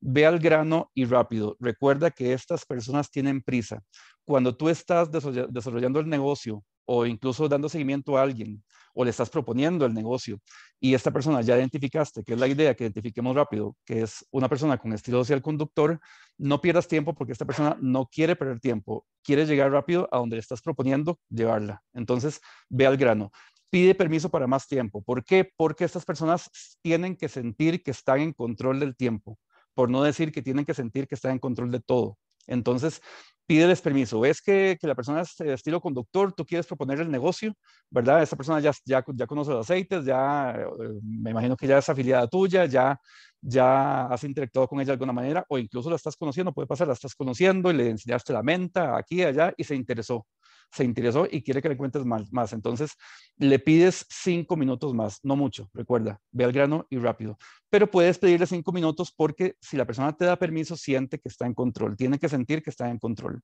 Ve al grano y rápido. Recuerda que estas personas tienen prisa. Cuando tú estás desarrollando el negocio o incluso dando seguimiento a alguien o le estás proponiendo el negocio y esta persona ya identificaste, que es la idea que identifiquemos rápido, que es una persona con estilo social conductor, no pierdas tiempo porque esta persona no quiere perder tiempo, quiere llegar rápido a donde le estás proponiendo llevarla. Entonces, ve al grano pide permiso para más tiempo. ¿Por qué? Porque estas personas tienen que sentir que están en control del tiempo por no decir que tienen que sentir que están en control de todo. Entonces, pídeles permiso. Ves que, que la persona es estilo conductor, tú quieres proponer el negocio, ¿verdad? Esa persona ya, ya, ya conoce los aceites, ya eh, me imagino que ya es afiliada tuya, ya, ya has interactuado con ella de alguna manera, o incluso la estás conociendo, puede pasar, la estás conociendo y le enseñaste la menta aquí, allá, y se interesó se interesó y quiere que le cuentes más, Entonces, le pides cinco minutos más, no mucho, recuerda, ve al grano y rápido. Pero puedes pedirle cinco minutos porque si la persona te da permiso, siente que está en control, tiene que sentir que está en control.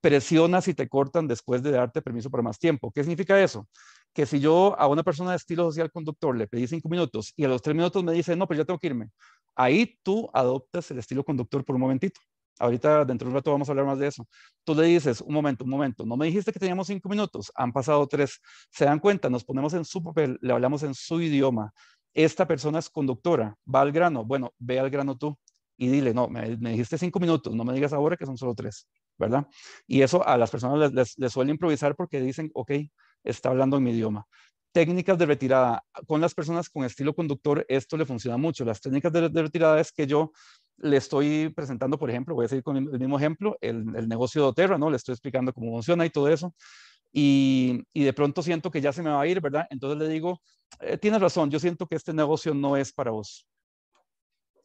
Presiona y te cortan después de darte permiso para más tiempo. ¿Qué significa eso? Que si yo a una persona de estilo social conductor le pedí cinco minutos y a los tres minutos me dice, no, pero pues ya tengo que irme, ahí tú adoptas el estilo conductor por un momentito. Ahorita dentro de un rato vamos a hablar más de eso. Tú le dices, un momento, un momento, no me dijiste que teníamos cinco minutos, han pasado tres. Se dan cuenta, nos ponemos en su papel, le hablamos en su idioma. Esta persona es conductora, va al grano. Bueno, ve al grano tú y dile, no, me, dijiste cinco minutos, no me digas ahora que son solo tres, ¿verdad? Y eso a las personas les, suele improvisar porque dicen, ok, está hablando en mi idioma técnicas de retirada. Con las personas con estilo conductor, esto le funciona mucho. Las técnicas de, retirada es que yo le estoy presentando, por ejemplo, voy a seguir con el mismo ejemplo, el, negocio de Oterra, ¿no? Le estoy explicando cómo funciona y todo eso. Y, de pronto siento que ya se me va a ir, ¿verdad? Entonces le digo, eh, tienes razón, yo siento que este negocio no es para vos.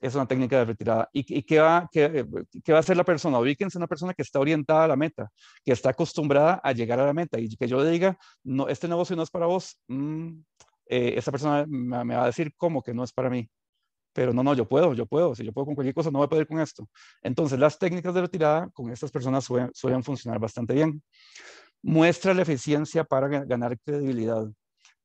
Es una técnica de retirada. ¿Y, qué, va, eh, qué, va a hacer la persona? Ubíquense una persona que está orientada a la meta, que está acostumbrada a llegar a la meta y que yo le diga, no, este negocio no es para vos. Mm, eh, esa persona me, me va a decir, ¿cómo que no es para mí? pero no, no, yo puedo, yo puedo, si yo puedo con cualquier cosa, no voy a poder con esto. Entonces, las técnicas de retirada con estas personas suelen, funcionar bastante bien. Muestra la eficiencia para ganar credibilidad.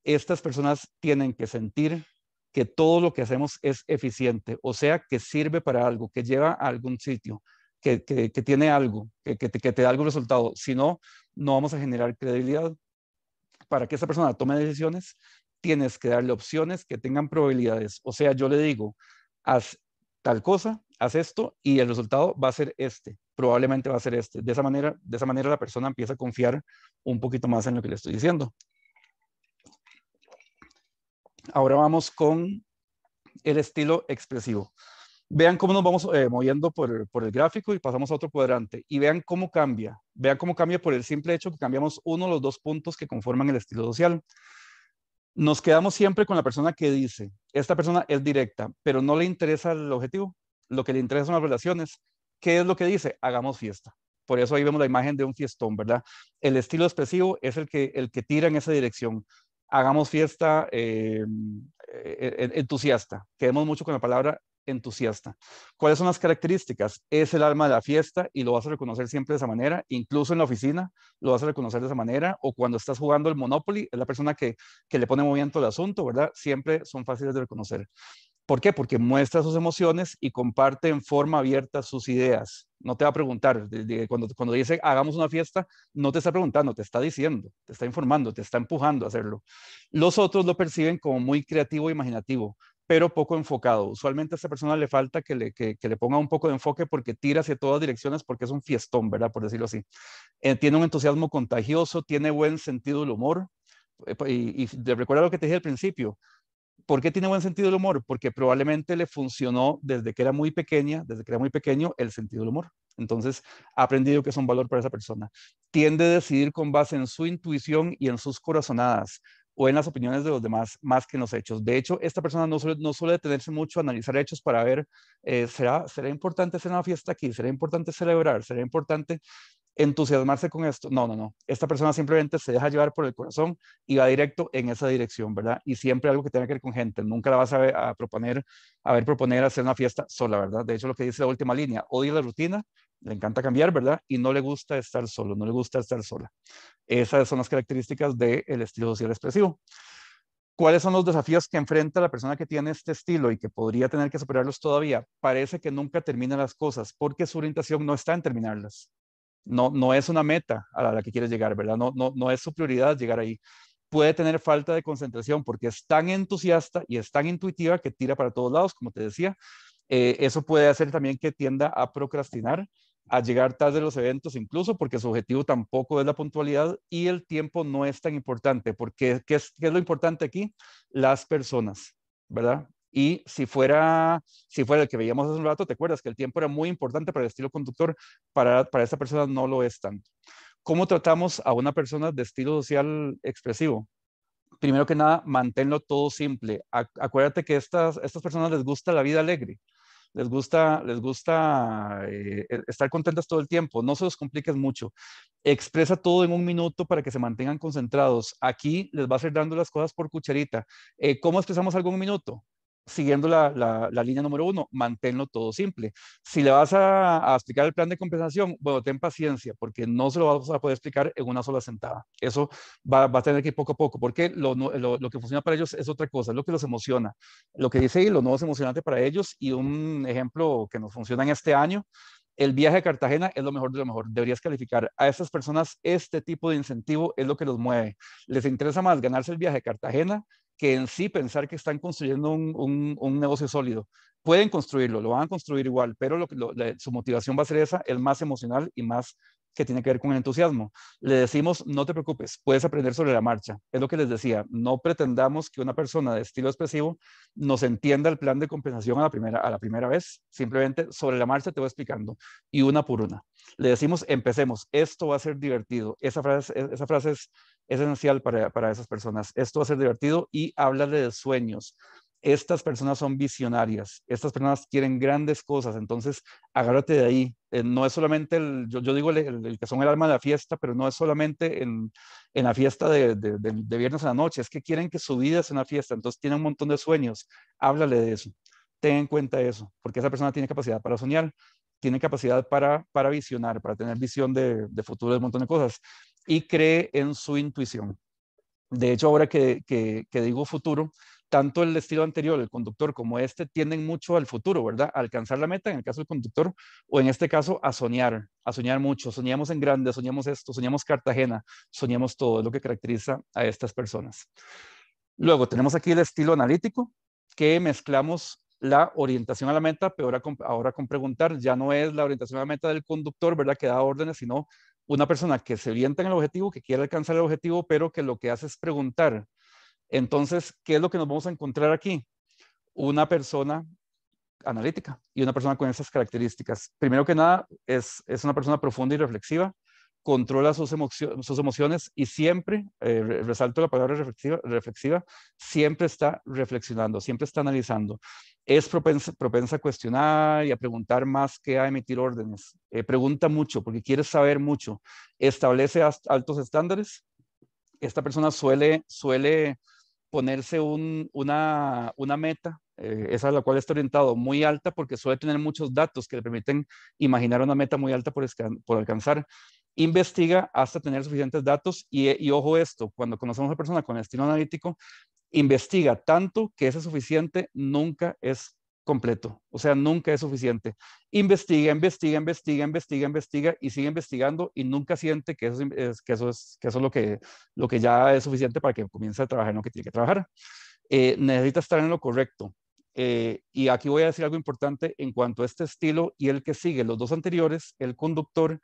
Estas personas tienen que sentir que todo lo que hacemos es eficiente, o sea, que sirve para algo, que lleva a algún sitio, que, tiene algo, que, te, que te da algún resultado. Si no, no vamos a generar credibilidad para que esa persona tome decisiones, tienes que darle opciones que tengan probabilidades. O sea, yo le digo, haz tal cosa, haz esto y el resultado va a ser este, probablemente va a ser este. De esa manera, de esa manera la persona empieza a confiar un poquito más en lo que le estoy diciendo. Ahora vamos con el estilo expresivo. Vean cómo nos vamos eh, moviendo por, por, el gráfico y pasamos a otro cuadrante y vean cómo cambia. Vean cómo cambia por el simple hecho que cambiamos uno de los dos puntos que conforman el estilo social nos quedamos siempre con la persona que dice, esta persona es directa, pero no le interesa el objetivo, lo que le interesa son las relaciones. ¿Qué es lo que dice? Hagamos fiesta. Por eso ahí vemos la imagen de un fiestón, ¿verdad? El estilo expresivo es el que, el que tira en esa dirección. Hagamos fiesta eh, eh, eh, entusiasta. Quedemos mucho con la palabra entusiasta. ¿Cuáles son las características? Es el alma de la fiesta y lo vas a reconocer siempre de esa manera, incluso en la oficina lo vas a reconocer de esa manera, o cuando estás jugando el Monopoly, es la persona que, le pone movimiento al asunto, ¿verdad? Siempre son fáciles de reconocer. ¿Por qué? Porque muestra sus emociones y comparte en forma abierta sus ideas. No te va a preguntar, cuando, cuando dice hagamos una fiesta, no te está preguntando, te está diciendo, te está informando, te está empujando a hacerlo. Los otros lo perciben como muy creativo e imaginativo pero poco enfocado. Usualmente a esa persona le falta que le, le ponga un poco de enfoque porque tira hacia todas direcciones porque es un fiestón, ¿verdad? Por decirlo así. Eh, tiene un entusiasmo contagioso, tiene buen sentido del humor. Eh, pues, y, recuerda lo que te dije al principio. ¿Por qué tiene buen sentido del humor? Porque probablemente le funcionó desde que era muy pequeña, desde que era muy pequeño, el sentido del humor. Entonces, ha aprendido que es un valor para esa persona. Tiende a decidir con base en su intuición y en sus corazonadas o en las opiniones de los demás más que en los hechos. De hecho, esta persona no suele, no suele detenerse mucho a analizar hechos para ver, eh, ¿será, ¿será importante hacer una fiesta aquí? ¿Será importante celebrar? ¿Será importante entusiasmarse con esto. No, no, no. Esta persona simplemente se deja llevar por el corazón y va directo en esa dirección, ¿verdad? Y siempre algo que tenga que ver con gente. Nunca la vas a, proponer, a ver, proponer hacer una fiesta sola, ¿verdad? De hecho, lo que dice la última línea, odia la rutina, le encanta cambiar, ¿verdad? Y no le gusta estar solo, no le gusta estar sola. Esas son las características del estilo social expresivo. ¿Cuáles son los desafíos que enfrenta la persona que tiene este estilo y que podría tener que superarlos todavía? Parece que nunca termina las cosas porque su orientación no está en terminarlas no, no es una meta a la, que quieres llegar, ¿verdad? No, no, es su prioridad llegar ahí. Puede tener falta de concentración porque es tan entusiasta y es tan intuitiva que tira para todos lados, como te decía. Eh, eso puede hacer también que tienda a procrastinar, a llegar tarde a los eventos incluso porque su objetivo tampoco es la puntualidad y el tiempo no es tan importante porque qué es lo importante aquí? Las personas, ¿verdad? Y si fuera, si fuera el que veíamos hace un rato, te acuerdas que el tiempo era muy importante para el estilo conductor, para, para esta persona no lo es tanto. ¿Cómo tratamos a una persona de estilo social expresivo? Primero que nada, manténlo todo simple. Acuérdate que estas, estas personas les gusta la vida alegre les gusta, les gusta eh, e, estar contentas todo el tiempo, no se los compliques mucho. Expresa todo en un minuto para que se mantengan concentrados. Aquí les vas a ir dando las cosas por cucharita. Eh, ¿Cómo expresamos algo en un minuto? siguiendo la, línea número uno, manténlo todo simple. Si le vas a, explicar el plan de compensación, bueno, ten paciencia, porque no se lo vas a poder explicar en una sola sentada. Eso va, a tener que ir poco a poco, porque lo, que funciona para ellos es otra cosa, es lo que los emociona. Lo que dice y lo nuevo es emocionante para ellos, y un ejemplo que nos funciona en este año, el viaje a Cartagena es lo mejor de lo mejor. Deberías calificar a estas personas, este tipo de incentivo es lo que los mueve. Les interesa más ganarse el viaje a Cartagena que en sí pensar que están construyendo un, negocio sólido. Pueden construirlo, lo van a construir igual, pero lo, su motivación va a ser esa, el más emocional y más que tiene que ver con el entusiasmo. Le decimos, no te preocupes, puedes aprender sobre la marcha. Es lo que les decía, no pretendamos que una persona de estilo expresivo nos entienda el plan de compensación a la primera, a la primera vez. Simplemente sobre la marcha te voy explicando y una por una. Le decimos, empecemos, esto va a ser divertido. Esa frase, e, esa frase es esencial para, para esas personas. Esto va a ser divertido y háblale de sueños estas personas son visionarias, estas personas quieren grandes cosas, entonces agárrate de ahí. Eh, no es solamente, el, yo, digo, el, que son el alma de la fiesta, pero no es solamente en, la fiesta de, viernes a la noche, es que quieren que su vida sea una fiesta, entonces tienen un montón de sueños, háblale de eso, ten en cuenta eso, porque esa persona tiene capacidad para soñar, tiene capacidad para, visionar, para tener visión de, futuro, de un montón de cosas, y cree en su intuición. De hecho, ahora que digo futuro, tanto el estilo anterior, el conductor, como este, tienden mucho al futuro, ¿verdad? alcanzar la meta, en el caso del conductor, o en este caso, a soñar, a soñar mucho. Soñamos en grande, soñamos esto, soñamos Cartagena, soñamos todo, es lo que caracteriza a estas personas. Luego tenemos aquí el estilo analítico, que mezclamos la orientación a la meta, pero ahora con, ahora con preguntar, ya no es la orientación a la meta del conductor, ¿verdad? Que da órdenes, sino una persona que se orienta en el objetivo, que quiere alcanzar el objetivo, pero que lo que hace es preguntar entonces, ¿qué es lo que nos vamos a encontrar aquí? Una persona analítica y una persona con esas características. Primero que nada, es, una persona profunda y reflexiva, controla sus, emociones y siempre, eh, resalto la palabra reflexiva, siempre está reflexionando, siempre está analizando. Es propensa, a cuestionar y a preguntar más que a emitir órdenes. Eh, pregunta mucho porque quiere saber mucho. Establece altos estándares. Esta persona suele, suele ponerse una, meta, eh, esa a la cual está orientado, muy alta, porque suele tener muchos datos que le permiten imaginar una meta muy alta por, por alcanzar. Investiga hasta tener suficientes datos eh, y, ojo esto, cuando conocemos a una persona con estilo analítico, investiga tanto que ese suficiente nunca es completo. O sea, nunca es suficiente. Investiga, investiga, investiga, investiga, investiga y sigue investigando y nunca siente que eso es, que eso es, que eso es lo, que, lo que ya es suficiente para que comience a trabajar en lo que tiene que trabajar. Eh, necesita estar en lo correcto. Eh, y aquí voy a decir algo importante en cuanto a este estilo y el que sigue. Los dos anteriores, el conductor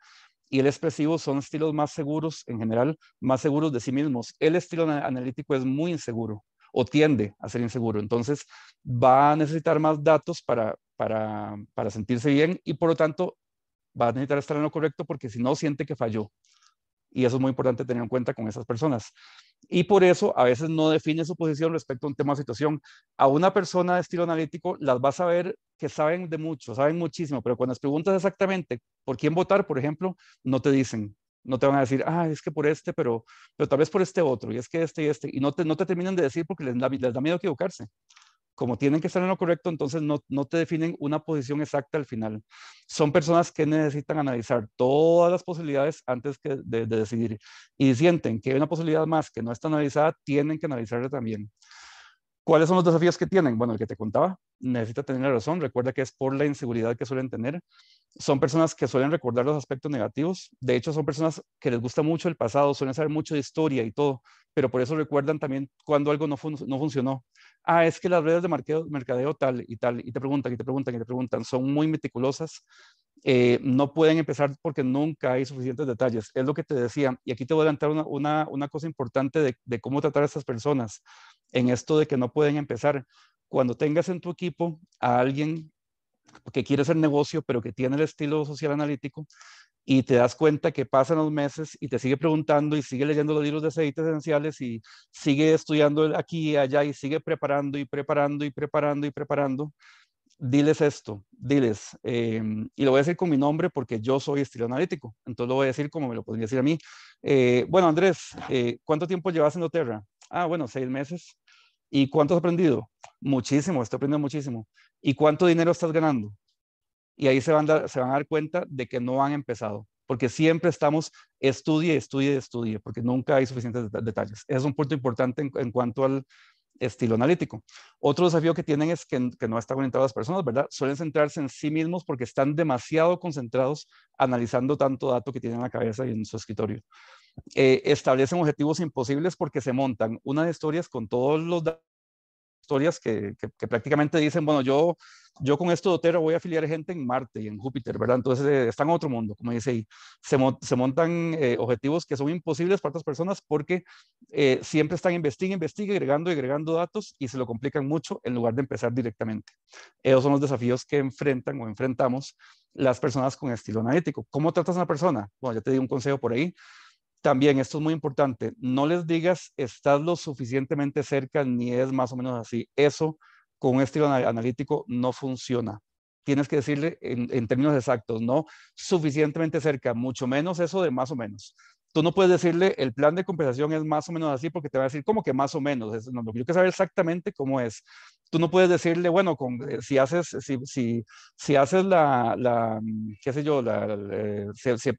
y el expresivo son estilos más seguros en general, más seguros de sí mismos. El estilo analítico es muy inseguro o tiende a ser inseguro. Entonces va a necesitar más datos para, para, sentirse bien y por lo tanto va a necesitar estar en lo correcto porque si no siente que falló. Y eso es muy importante tener en cuenta con esas personas. Y por eso a veces no define su posición respecto a un tema o situación. A una persona de estilo analítico las vas a ver que saben de mucho, saben muchísimo, pero cuando les preguntas exactamente por quién votar, por ejemplo, no te dicen no te van a decir, ah, es que por este, pero, pero tal vez por este otro, y es que este y este, y no te, no te terminan de decir porque les da, les da miedo equivocarse. Como tienen que estar en lo correcto, entonces no, no te definen una posición exacta al final. Son personas que necesitan analizar todas las posibilidades antes que de, de decidir. Y sienten que hay una posibilidad más que no está analizada, tienen que analizarla también. ¿Cuáles son los desafíos que tienen? Bueno, el que te contaba, necesita tener la razón, recuerda que es por la inseguridad que suelen tener. Son personas que suelen recordar los aspectos negativos, de hecho son personas que les gusta mucho el pasado, suelen saber mucho de historia y todo, pero por eso recuerdan también cuando algo no, no funcionó. Ah, es que las redes de mercadeo, mercadeo tal y tal, y te preguntan, y te preguntan, y te preguntan, son muy meticulosas, eh, no pueden empezar porque nunca hay suficientes detalles. Es lo que te decía. Y aquí te voy a adelantar una, una, una cosa importante de, de, cómo tratar a estas personas en esto de que no pueden empezar. Cuando tengas en tu equipo a alguien que quiere hacer negocio, pero que tiene el estilo social analítico, y te das cuenta que pasan los meses y te sigue preguntando y sigue leyendo los libros de aceites esenciales y sigue estudiando aquí y allá y sigue preparando y preparando y preparando y preparando diles esto, diles, em, y lo voy a decir con mi nombre porque yo soy estilo analítico, entonces lo voy a decir como me lo podría decir a mí. Eh, bueno, Andrés, eh, ¿cuánto tiempo llevas en Doterra? Ah, bueno, seis meses. ¿Y cuánto has aprendido? Muchísimo, estoy aprendiendo muchísimo. ¿Y cuánto dinero estás ganando? Y ahí se van, a dar cuenta de que no han empezado, porque siempre estamos estudie, estudie, estudie, porque nunca hay suficientes detalles. Es un punto importante en cuanto al estilo analítico. Otro desafío que tienen es que, no están orientadas las personas, ¿verdad? Suelen centrarse en sí mismos porque están demasiado concentrados analizando tanto dato que tienen en la cabeza y en su escritorio. Eh, establecen objetivos imposibles porque se montan unas historias con todos los datos historias que, que, prácticamente dicen, bueno, yo, yo con esto dotero voy a afiliar gente en Marte y en Júpiter, ¿verdad? Entonces están en otro mundo, como dice ahí. Se, se montan eh, objetivos que son imposibles para otras personas porque eh, siempre están investigando, investigando, agregando agregando datos y se lo complican mucho en lugar de empezar directamente. Esos son los desafíos que enfrentan o enfrentamos las personas con estilo analítico. ¿Cómo tratas a una persona? Bueno, ya te di un consejo por ahí también, esto es muy importante, no les digas estás lo suficientemente cerca ni es más o menos así. Eso con un estilo analítico no funciona. Tienes que decirle en, términos exactos, no suficientemente cerca, mucho menos eso de más o menos. Tú no puedes decirle el plan de compensación es más o menos así porque te va a decir como que más o menos. Es, que yo quiero saber exactamente cómo es tú no puedes decirle, bueno, con, eh, si haces, si, haces la, mm, qué sé yo, la, eh,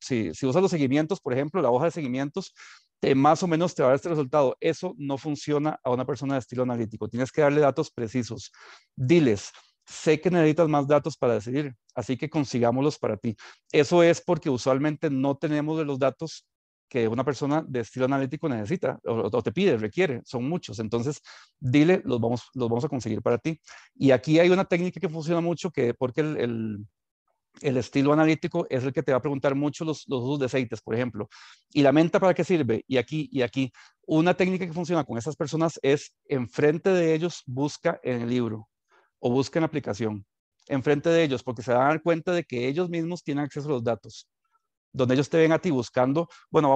si, si, usas los seguimientos, por ejemplo, la hoja de seguimientos, eh, más o menos te va a dar este resultado. Eso no funciona a una persona de estilo analítico. Tienes que darle datos precisos. Diles, sé que necesitas más datos para decidir, así que consigámoslos para ti. Eso es porque usualmente no tenemos de los datos que una persona de estilo analítico necesita o, te pide, requiere, son muchos. Entonces, dile, los vamos, los vamos a conseguir para ti. Y aquí hay una técnica que funciona mucho, que porque el, estilo analítico es el que te va a preguntar mucho los, los aceites, por ejemplo. ¿Y la menta para qué sirve? Y aquí, y aquí. Una técnica que funciona con esas personas es enfrente de ellos busca en el libro o busca en la aplicación enfrente de ellos, porque se van a dar cuenta de que ellos mismos tienen acceso a los datos donde ellos te ven a ti buscando, bueno,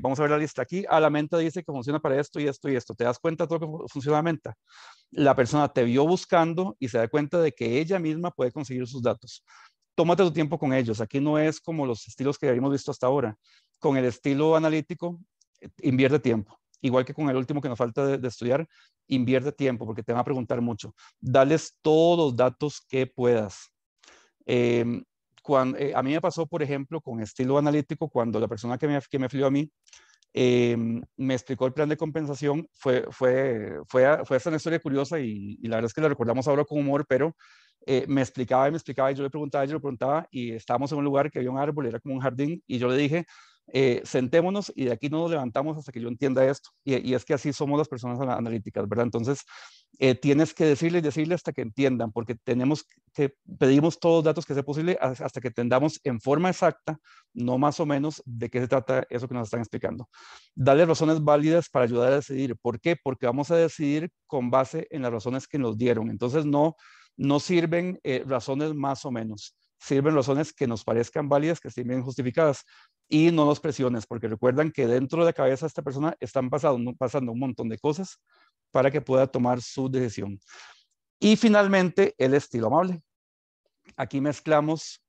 vamos, a ver la lista aquí, a la menta dice que funciona para esto y esto y esto, te das cuenta de todo lo que funciona la menta. La persona te vio buscando y se da cuenta de que ella misma puede conseguir sus datos. Tómate tu tiempo con ellos, aquí no es como los estilos que habíamos visto hasta ahora. Con el estilo analítico, eh, invierte tiempo igual que con el último que nos falta de, estudiar, invierte tiempo porque te van a preguntar mucho. Dales todos los datos que puedas. Eh, eh, a mí me pasó, por ejemplo, con estilo analítico, cuando la persona que me, que me a mí em, me explicó el plan de compensación, fue, fue, fue, fue una historia curiosa y, la verdad es que la recordamos ahora con humor, pero eh, me explicaba y me explicaba y yo le preguntaba y yo le preguntaba y estábamos en un lugar que había un árbol, era como un jardín y yo le dije, eh, sentémonos y de aquí no nos levantamos hasta que yo entienda esto. Y, es que así somos las personas analíticas, ¿verdad? Entonces, eh, tienes que decirle y decirle hasta que entiendan, porque tenemos que, pedimos todos los datos que sea posible hasta que entendamos en forma exacta, no más o menos, de qué se trata eso que nos están explicando. Dale razones válidas para ayudar a decidir. ¿Por qué? Porque vamos a decidir con base en las razones que nos dieron. Entonces, no, no sirven eh, razones más o menos sirven razones que nos parezcan válidas, que estén bien justificadas y no los presiones, porque recuerdan que dentro de la cabeza de esta persona están pasando, pasando un montón de cosas para que pueda tomar su decisión. Y finalmente, el estilo amable. Aquí mezclamos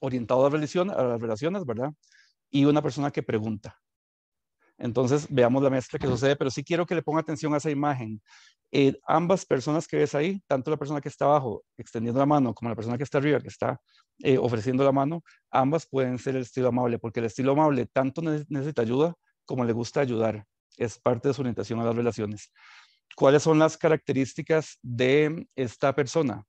orientado a a las relaciones, ¿verdad? Y una persona que pregunta. Entonces, veamos la mezcla que sucede, pero sí quiero que le ponga atención a esa imagen. Eh, ambas personas que ves ahí, tanto la persona que está abajo extendiendo la mano como la persona que está arriba que está eh, ofreciendo la mano, ambas pueden ser el estilo amable, porque el estilo amable tanto necesita ayuda como le gusta ayudar. Es parte de su orientación a las relaciones. ¿Cuáles son las características de esta persona?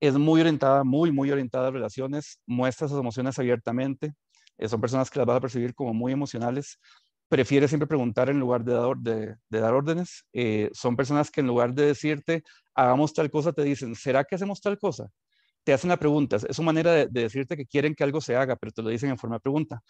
Es muy orientada, muy, muy orientada a relaciones, muestra sus emociones abiertamente, eh, son personas que las vas a percibir como muy emocionales, prefiere siempre preguntar en lugar de dar, de, órdenes. Eh, son personas que en lugar de decirte, hagamos tal cosa, te dicen, ¿será que hacemos tal cosa? Te hacen la pregunta. Es una manera de decirte que quieren que algo se haga, pero te lo dicen en forma de pregunta.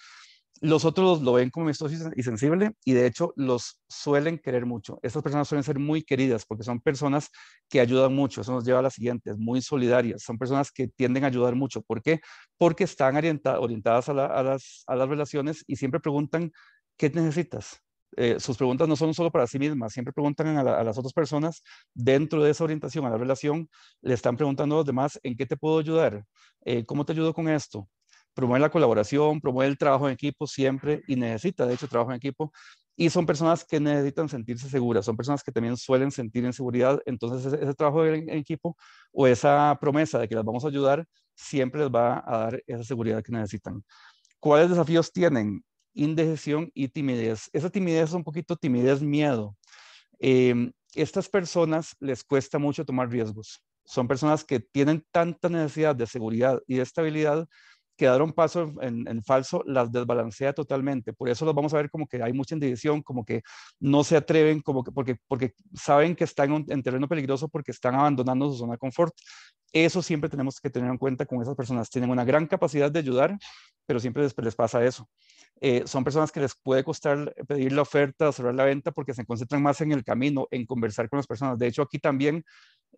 Los otros lo ven como esto y sensible y de hecho los suelen querer mucho. Estas personas suelen ser muy queridas porque son personas que ayudan mucho. Eso nos lleva a las siguientes, muy solidarias. Son personas que tienden a ayudar mucho. ¿Por qué? Porque están orientadas a, las, relaciones y siempre preguntan, ¿qué necesitas? Eh, sus preguntas no son solo para sí mismas, siempre preguntan a, las otras personas dentro de esa orientación, a la relación, le están preguntando a los demás, ¿en qué te puedo ayudar? Eh, ¿Cómo te ayudo con esto? promueve la colaboración, promueve el trabajo en equipo siempre y necesita, de hecho, trabajo en equipo. Y son personas que necesitan sentirse seguras, son personas que también suelen sentir inseguridad. Entonces, ese, trabajo en, equipo o esa promesa de que las vamos a ayudar siempre les va a dar esa seguridad que necesitan. ¿Cuáles desafíos tienen? Indecisión y timidez. Esa timidez es un poquito timidez, miedo. Em, estas personas les cuesta mucho tomar riesgos. Son personas que tienen tanta necesidad de seguridad y de estabilidad que dar un paso en, en, falso las desbalancea totalmente. Por eso los vamos a ver como que hay mucha indivisión, como que no se atreven, como que porque, porque saben que están en, terreno peligroso porque están abandonando su zona de confort. Eso siempre tenemos que tener en cuenta con esas personas. Tienen una gran capacidad de ayudar, pero siempre les, les pasa eso. Eh, son personas que les puede costar pedir la oferta, cerrar la venta, porque se concentran más en el camino, en conversar con las personas. De hecho, aquí también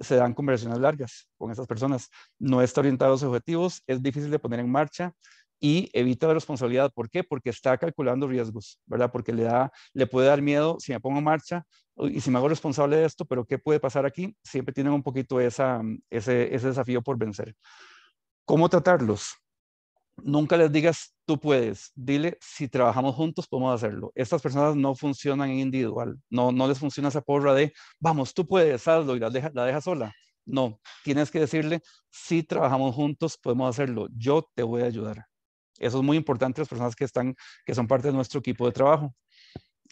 se dan conversaciones largas con esas personas. No está orientado a los objetivos, es difícil de poner en marcha y evita la responsabilidad. ¿Por qué? Porque está calculando riesgos, ¿verdad? Porque le, da, le puede dar miedo si me pongo en marcha y si me hago responsable de esto, pero ¿qué puede pasar aquí? Siempre tienen un poquito esa, ese desafío por vencer. ¿Cómo tratarlos? Nunca les digas, tú puedes. Dile, si trabajamos juntos, podemos hacerlo. Estas personas no funcionan en individual. No, no les funciona esa porra de, vamos, tú puedes, hazlo y la deja, la deja sola. No, tienes que decirle, si trabajamos juntos, podemos hacerlo. Yo te voy a ayudar. Eso es muy importante las personas que, están, que son parte de nuestro equipo de trabajo.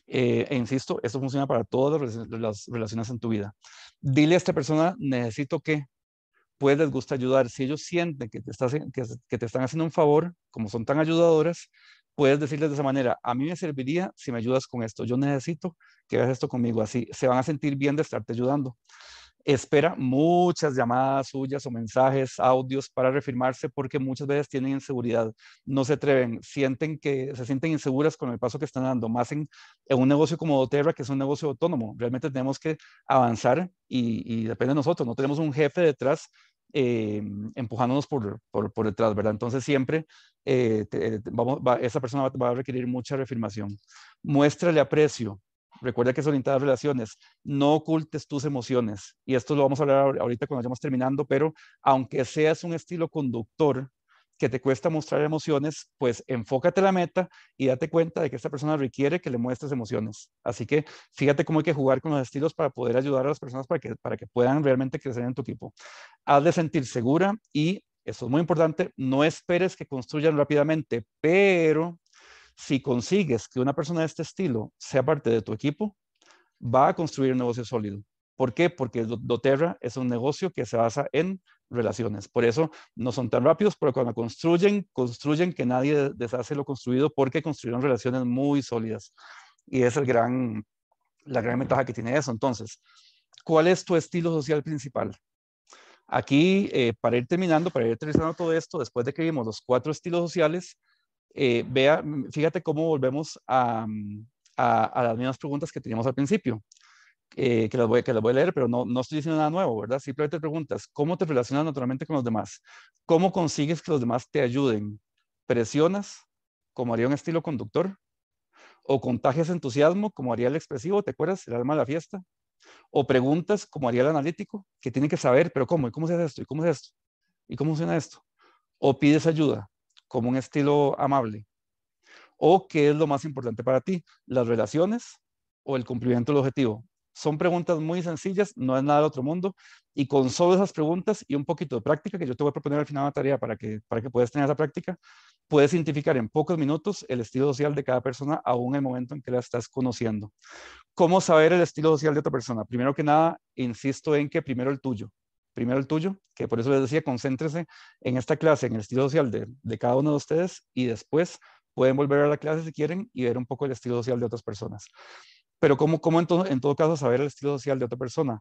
Eh, e insisto, esto funciona para todas las, relaciones en tu vida. Dile a esta persona, necesito que, pues les gusta ayudar. Si ellos sienten que te, te están haciendo un favor, como son tan ayudadoras, puedes decirles de esa manera, a mí me serviría si me ayudas con esto, yo necesito que hagas esto conmigo, así se van a sentir bien de estarte ayudando espera muchas llamadas suyas o mensajes, audios para reafirmarse porque muchas veces tienen inseguridad, no se atreven, sienten que se sienten inseguras con el paso que están dando, más en, un negocio como Doterra, que es un negocio autónomo, realmente tenemos que avanzar y, depende de nosotros, no tenemos un jefe detrás eh, empujándonos por, detrás, ¿verdad? Entonces siempre eh, vamos, esa persona va, va, a requerir mucha reafirmación. Muéstrale aprecio. Recuerda que son orientada relaciones. No ocultes tus emociones. Y esto lo vamos a hablar ahorita cuando vayamos terminando, pero aunque seas un estilo conductor que te cuesta mostrar emociones, pues enfócate la meta y date cuenta de que esta persona requiere que le muestres emociones. Así que fíjate cómo hay que jugar con los estilos para poder ayudar a las personas para que, para que puedan realmente crecer en tu equipo. Haz de sentir segura y, eso es muy importante, no esperes que construyan rápidamente, pero si consigues que una persona de este estilo sea parte de tu equipo, va a construir un negocio sólido. ¿Por qué? Porque doTERRA es un negocio que se basa en relaciones. Por eso no son tan rápidos, pero cuando construyen, construyen que nadie deshace lo construido porque construyeron relaciones muy sólidas. Y es la gran ventaja que tiene eso. Entonces, ¿cuál es tu estilo social principal? Aquí, eh, para ir terminando, para ir terminando todo esto, después de que vimos los cuatro estilos sociales, eh, vea, mm, fíjate cómo volvemos mm, a, las mismas preguntas que teníamos al principio, eh, que, las voy, que las voy a leer, pero no, no estoy diciendo nada nuevo, ¿verdad? Simplemente preguntas, ¿cómo te relacionas naturalmente con los demás? ¿Cómo consigues que los demás te ayuden? ¿Presionas, como haría un estilo conductor? ¿O contagias entusiasmo, como haría el expresivo, ¿te acuerdas? El alma de la fiesta. O preguntas, como haría el analítico, que tiene que saber, pero ¿cómo? ¿Y cómo se hace esto? ¿Y cómo es esto? ¿Y cómo funciona esto? O pides ayuda, como un estilo amable? ¿O qué es lo más importante para ti? ¿Las relaciones o el cumplimiento del objetivo? Son preguntas muy sencillas, no es nada del otro mundo. Y con solo esas preguntas y un poquito de práctica, que yo te voy a proponer al final de la tarea para que, para que puedas tener esa práctica, puedes identificar en pocos minutos el estilo social de cada persona, aún en el momento en que la estás conociendo. ¿Cómo saber el estilo social de otra persona? Primero que nada, insisto en que primero el tuyo primero el tuyo, que por eso les decía, concéntrese en esta clase, en el estilo social de, cada uno de ustedes y después pueden volver a la clase si quieren y ver un poco el estilo social de otras personas. Pero ¿cómo, cómo en, en todo caso saber el estilo social de otra persona?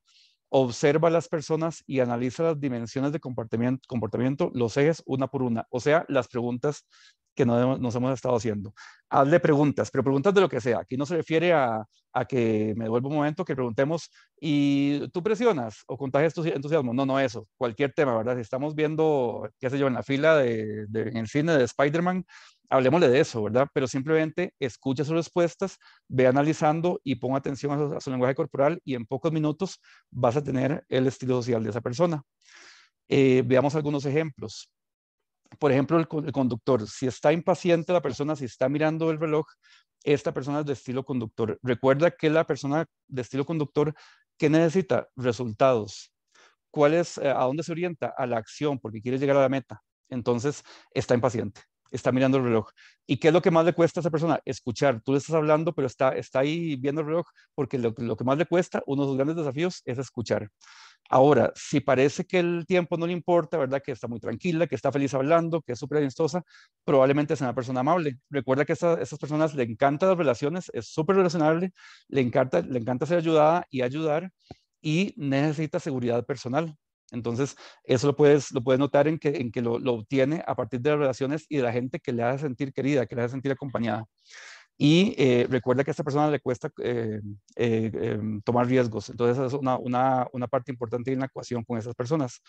observa las personas y analiza las dimensiones de comportamiento, comportamiento, los ejes una por una, o sea, las preguntas que nos, nos hemos estado haciendo. Hazle preguntas, pero preguntas de lo que sea. Aquí no se refiere a, a que me vuelva un momento que preguntemos y tú presionas o contagias tu entusiasmo. No, no eso. Cualquier tema, ¿verdad? Si estamos viendo, qué sé yo, en la fila de, en el cine de Spider-Man, hablemosle de eso, ¿verdad? Pero simplemente escucha sus respuestas, ve analizando y ponga atención a su, lenguaje corporal y en pocos minutos vas a tener el estilo social de esa persona. Eh, veamos algunos ejemplos por ejemplo, el, conductor, si está impaciente la persona, si está mirando el reloj, esta persona es de estilo conductor. Recuerda que la persona de estilo conductor, que necesita? Resultados. ¿Cuál es, eh, ¿A dónde se orienta? A la acción, porque quiere llegar a la meta. Entonces, está impaciente, está mirando el reloj. ¿Y qué es lo que más le cuesta a esa persona? Escuchar. Tú le estás hablando, pero está, ahí viendo el reloj, porque lo que más le cuesta, uno de los grandes desafíos, es escuchar. Ahora, si parece que el tiempo no le importa, ¿verdad? Que está muy tranquila, que está feliz hablando, que es súper amistosa, probablemente sea una persona amable. Recuerda que a esas personas le encantan las relaciones, es súper relacionable, le encanta, le encanta ser ayudada y ayudar y necesita seguridad personal. Entonces, eso lo puedes, lo puedes notar en que, en que lo, lo obtiene a partir de las relaciones y de la gente que le hace sentir querida, que le hace sentir acompañada. Y eh, recuerda que a esta persona le cuesta eh, eh, em, tomar riesgos. Entonces, es una, parte importante de la ecuación con esas personas.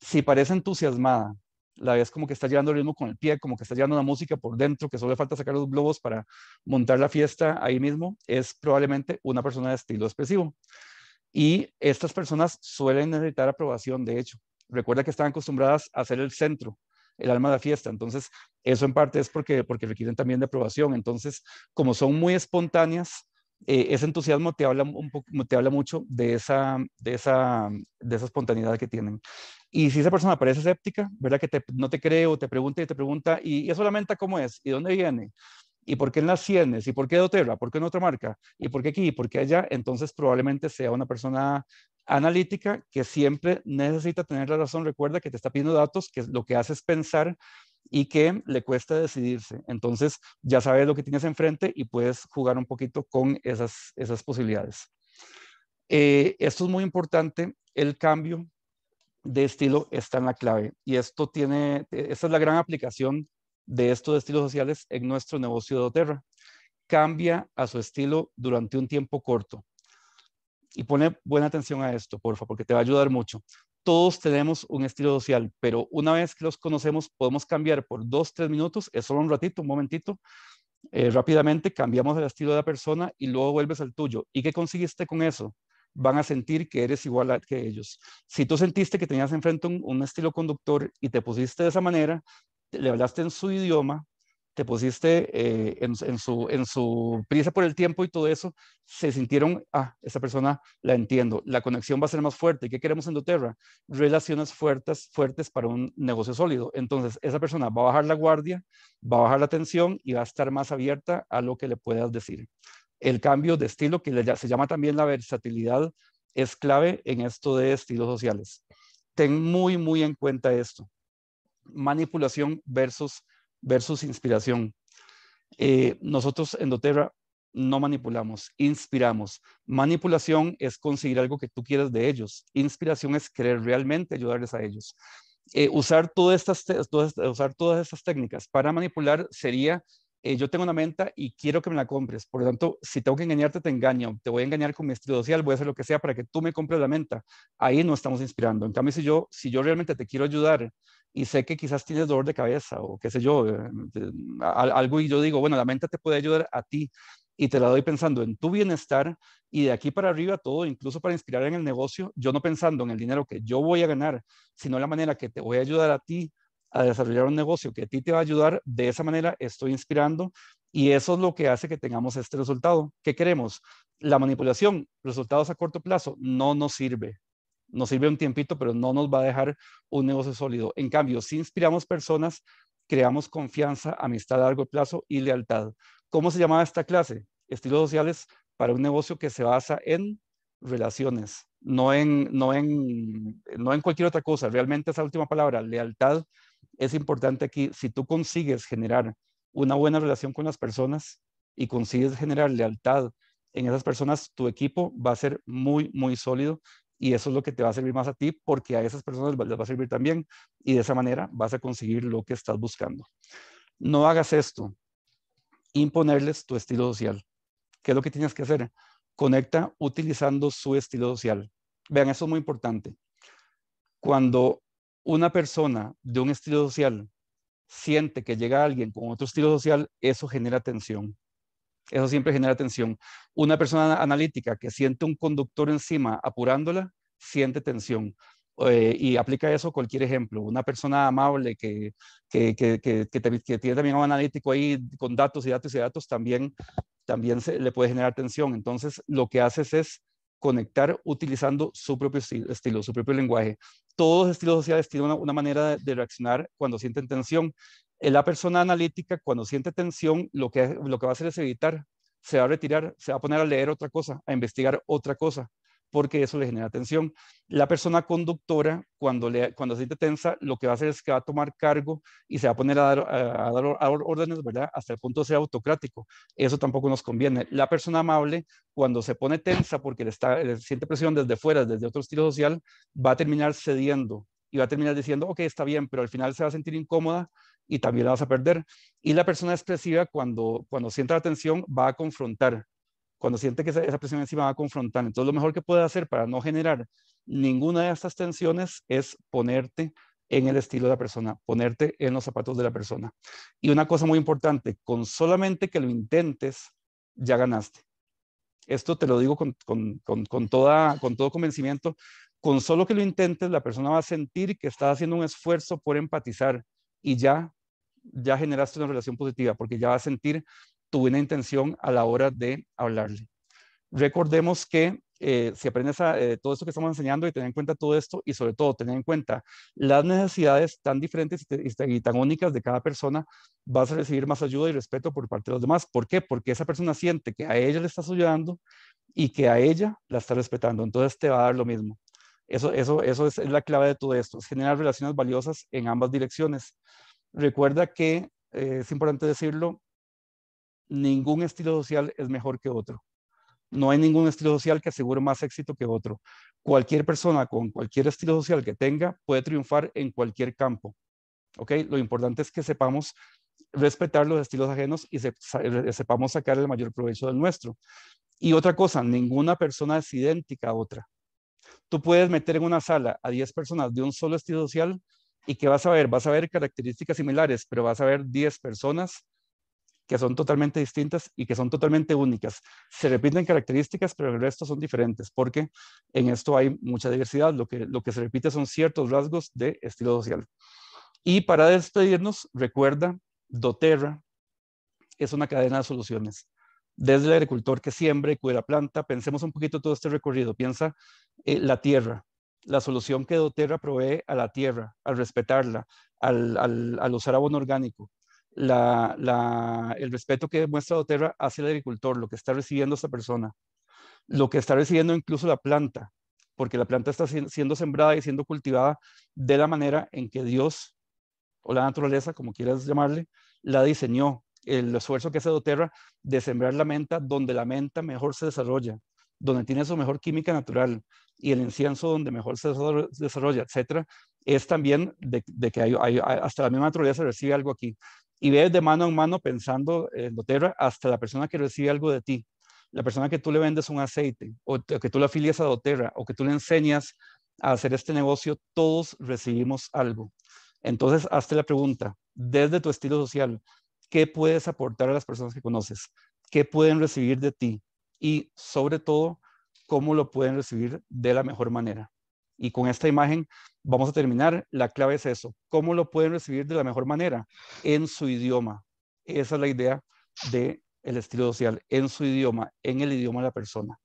Si parece entusiasmada, la ves como que está llevando el ritmo con el pie, como que está llevando la música por dentro, que solo le falta sacar los globos para montar la fiesta ahí mismo, es probablemente una persona de estilo expresivo. Y estas personas suelen necesitar aprobación, de hecho. Recuerda que están acostumbradas a ser el centro, el alma de fiesta. Entonces, eso en parte es porque, porque requieren también de aprobación. Entonces, como son muy espontáneas, eh, ese entusiasmo te habla, un poco, te habla mucho de esa, de, esa, de esa espontaneidad que tienen. Y si esa persona parece escéptica, ¿verdad? Que no te creo o te pregunta y te pregunta, ¿y, y eso lamenta cómo es? ¿Y dónde viene? ¿Y por qué en las sienes? ¿Y por qué Doterra? ¿Por qué en otra marca? ¿Y por qué aquí? ¿Y por qué allá? Entonces probablemente sea una persona analítica que siempre necesita tener la razón. Recuerda que te está pidiendo datos, que lo que hace es pensar y que le cuesta decidirse. Entonces ya sabes lo que tienes enfrente y puedes jugar un poquito con esas, esas posibilidades. Eh, esto es muy importante, el cambio de estilo está en la clave y esto tiene, esta es la gran aplicación de estos estilos sociales en nuestro negocio de Oterra. Cambia a su estilo durante un tiempo corto. Y pone buena atención a esto, por favor, porque te va a ayudar mucho. Todos tenemos un estilo social, pero una vez que los conocemos, podemos cambiar por dos, tres minutos, es solo un ratito, un momentito, eh, rápidamente cambiamos el estilo de la persona y luego vuelves al tuyo. ¿Y qué conseguiste con eso? Van a sentir que eres igual que ellos. Si tú sentiste que tenías enfrente un, un estilo conductor y te pusiste de esa manera, le hablaste en su idioma, te pusiste eh, en, su, en prisa por el tiempo y todo eso, se sintieron, ah, esa persona la entiendo, la conexión va a ser más fuerte. ¿Qué queremos en doTERRA? Relaciones fuertes, fuertes para un negocio sólido. Entonces, esa persona va a bajar la guardia, va a bajar la tensión y va a estar más abierta a lo que le puedas decir. El cambio de estilo, que se llama también la versatilidad, es clave en esto de estilos sociales. Ten muy, muy en cuenta esto manipulación versus, versus inspiración. Eh, nosotros en doTERRA no manipulamos, inspiramos. Manipulación es conseguir algo que tú quieras de ellos. Inspiración es querer realmente ayudarles a ellos. Eh, usar, todas estas, usar todas estas técnicas para manipular sería, eh, yo tengo una menta y quiero que me la compres. Por lo tanto, si tengo que engañarte, te engaño. Te voy a engañar con mi estilo social, voy a hacer lo que sea para que tú me compres la menta. Ahí no estamos inspirando. En cambio, si yo, si yo realmente te quiero ayudar, y sé que quizás tienes dolor de cabeza o qué sé yo, eh, algo y yo digo, bueno, la mente te puede ayudar a ti y te la doy pensando en tu bienestar y de aquí para arriba todo, incluso para inspirar en el negocio, yo no pensando en el dinero que yo voy a ganar, sino la manera que te voy a ayudar a ti a desarrollar un negocio que a ti te va a ayudar, de esa manera estoy inspirando y eso es lo que hace que tengamos este resultado. ¿Qué queremos? La manipulación, resultados a corto plazo, no nos sirve nos sirve un tiempito, pero no nos va a dejar un negocio sólido. En cambio, si inspiramos personas, creamos confianza, amistad a largo plazo y lealtad. ¿Cómo se llamaba esta clase? Estilos sociales para un negocio que se basa en relaciones, no en, no no en cualquier otra cosa. Realmente esa última palabra, lealtad, es importante aquí. Si tú consigues generar una buena relación con las personas y consigues generar lealtad en esas personas, tu equipo va a ser muy, muy sólido y eso es lo que te va a servir más a ti porque a esas personas les va a servir también y de esa manera vas a conseguir lo que estás buscando. No hagas esto, imponerles tu estilo social. ¿Qué es lo que tienes que hacer? Conecta utilizando su estilo social. Vean, eso es muy importante. Cuando una persona de un estilo social siente que llega alguien con otro estilo social, eso genera tensión. Eso siempre genera tensión. Una persona analítica que siente un conductor encima apurándola, siente tensión. Eh, y aplica eso cualquier ejemplo. Una persona amable que, que, que, que, tiene también un analítico ahí con datos y datos y datos, también, también se, le puede generar tensión. Entonces, lo que haces es conectar utilizando su propio estilo, su propio lenguaje. Todos los estilos sociales tienen una, manera de, reaccionar cuando sienten tensión la persona analítica cuando siente tensión lo que, lo que va a hacer es evitar, se va a retirar, se va a poner a leer otra cosa, a investigar otra cosa, porque eso le genera tensión. La persona conductora cuando, le, cuando siente tensa lo que va a hacer es que va a tomar cargo y se va a poner a dar, a, dar órdenes, ¿verdad? Hasta el punto de ser autocrático. Eso tampoco nos conviene. La persona amable cuando se pone tensa porque le, está, siente presión desde fuera, desde otro estilo social, va a terminar cediendo, y va a terminar diciendo, ok, está bien, pero al final se va a sentir incómoda y también la vas a perder. Y la persona expresiva, cuando, cuando sienta la tensión, va a confrontar. Cuando siente que esa, presión encima va a confrontar. Entonces, lo mejor que puede hacer para no generar ninguna de estas tensiones es ponerte en el estilo de la persona, ponerte en los zapatos de la persona. Y una cosa muy importante, con solamente que lo intentes, ya ganaste. Esto te lo digo con, toda, con todo convencimiento. Con solo que lo intentes, la persona va a sentir que está haciendo un esfuerzo por empatizar y ya ya generaste una relación positiva porque ya va a sentir tu buena intención a la hora de hablarle. Recordemos que eh, si aprendes a, eh, todo esto que estamos enseñando y tener en cuenta todo esto y sobre todo tener en cuenta las necesidades tan diferentes y, tan únicas de cada persona, vas a recibir más ayuda y respeto por parte de los demás. ¿Por qué? Porque esa persona siente que a ella le estás ayudando y que a ella la está respetando. Entonces te va a dar lo mismo. Eso, eso, eso es la clave de todo esto, generar relaciones valiosas en ambas direcciones. Recuerda que, eh, es importante decirlo, ningún estilo social es mejor que otro. No hay ningún estilo social que asegure más éxito que otro. Cualquier persona con cualquier estilo social que tenga puede triunfar en cualquier campo. ¿Ok? Lo importante es que sepamos respetar los estilos ajenos y eh, sepamos sacar el mayor provecho del nuestro. Y otra cosa, ninguna persona es idéntica a otra. Tú puedes meter en una sala a 10 personas de un solo estilo social ¿Y que vas a ver? Vas a ver características similares, pero vas a ver 10 personas que son totalmente distintas y que son totalmente únicas. Se repiten características, pero el resto son diferentes, porque en esto hay mucha diversidad. Lo que, lo que se repite son ciertos rasgos de estilo social. Y para despedirnos, recuerda, doTERRA es una cadena de soluciones. Desde el agricultor que y cuida la planta, pensemos un poquito todo este recorrido. Piensa eh, la tierra, la solución que doTERRA provee a la tierra, al respetarla, al, usar abono orgánico, el respeto que muestra doTERRA hacia el agricultor, lo que está recibiendo esa persona, lo que está recibiendo incluso la planta, porque la planta está siendo sembrada y siendo cultivada de la manera en que Dios o la naturaleza, como quieras llamarle, la diseñó. El esfuerzo que hace doTERRA de sembrar la menta donde la menta mejor se desarrolla, donde tiene su mejor química natural y el incienso donde mejor se desarrolla, etcétera, es también de, que hasta la misma naturaleza recibe algo aquí. Y ves de mano en mano pensando en doTERRA hasta la persona que recibe algo de ti, la persona que tú le vendes un aceite, o, que tú le afilias a doTERRA, o que tú le enseñas a hacer este negocio, todos recibimos algo. Entonces, hazte la pregunta, desde tu estilo social, ¿qué puedes aportar a las personas que conoces? ¿Qué pueden recibir de ti? y sobre todo cómo lo pueden recibir de la mejor manera. Y con esta imagen vamos a terminar. La clave es eso, cómo lo pueden recibir de la mejor manera en su idioma. Esa es la idea del el estilo social, en su idioma, en el idioma de la persona.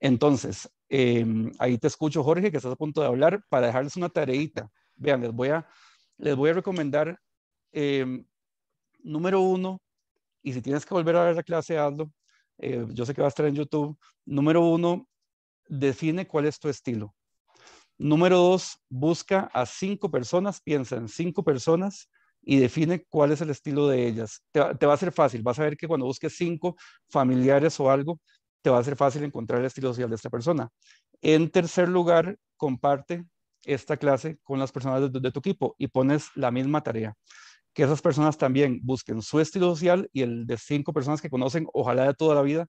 Entonces, em, ahí te escucho, Jorge, que estás a punto de hablar, para dejarles una tareita. Vean, les voy a, les voy a recomendar, em, número uno, y si tienes que volver a ver la clase, hazlo, eh, yo sé que va a estar en YouTube. Número uno, define cuál es tu estilo. Número dos, busca a cinco personas, piensa en cinco personas y define cuál es el estilo de ellas. Te, va a ser fácil, vas a ver que cuando busques cinco familiares o algo, te va a ser fácil encontrar el estilo social de esta persona. En tercer lugar, comparte esta clase con las personas de tu equipo y pones la misma tarea que esas personas también busquen su estilo social y el de cinco personas que conocen, ojalá de toda la vida,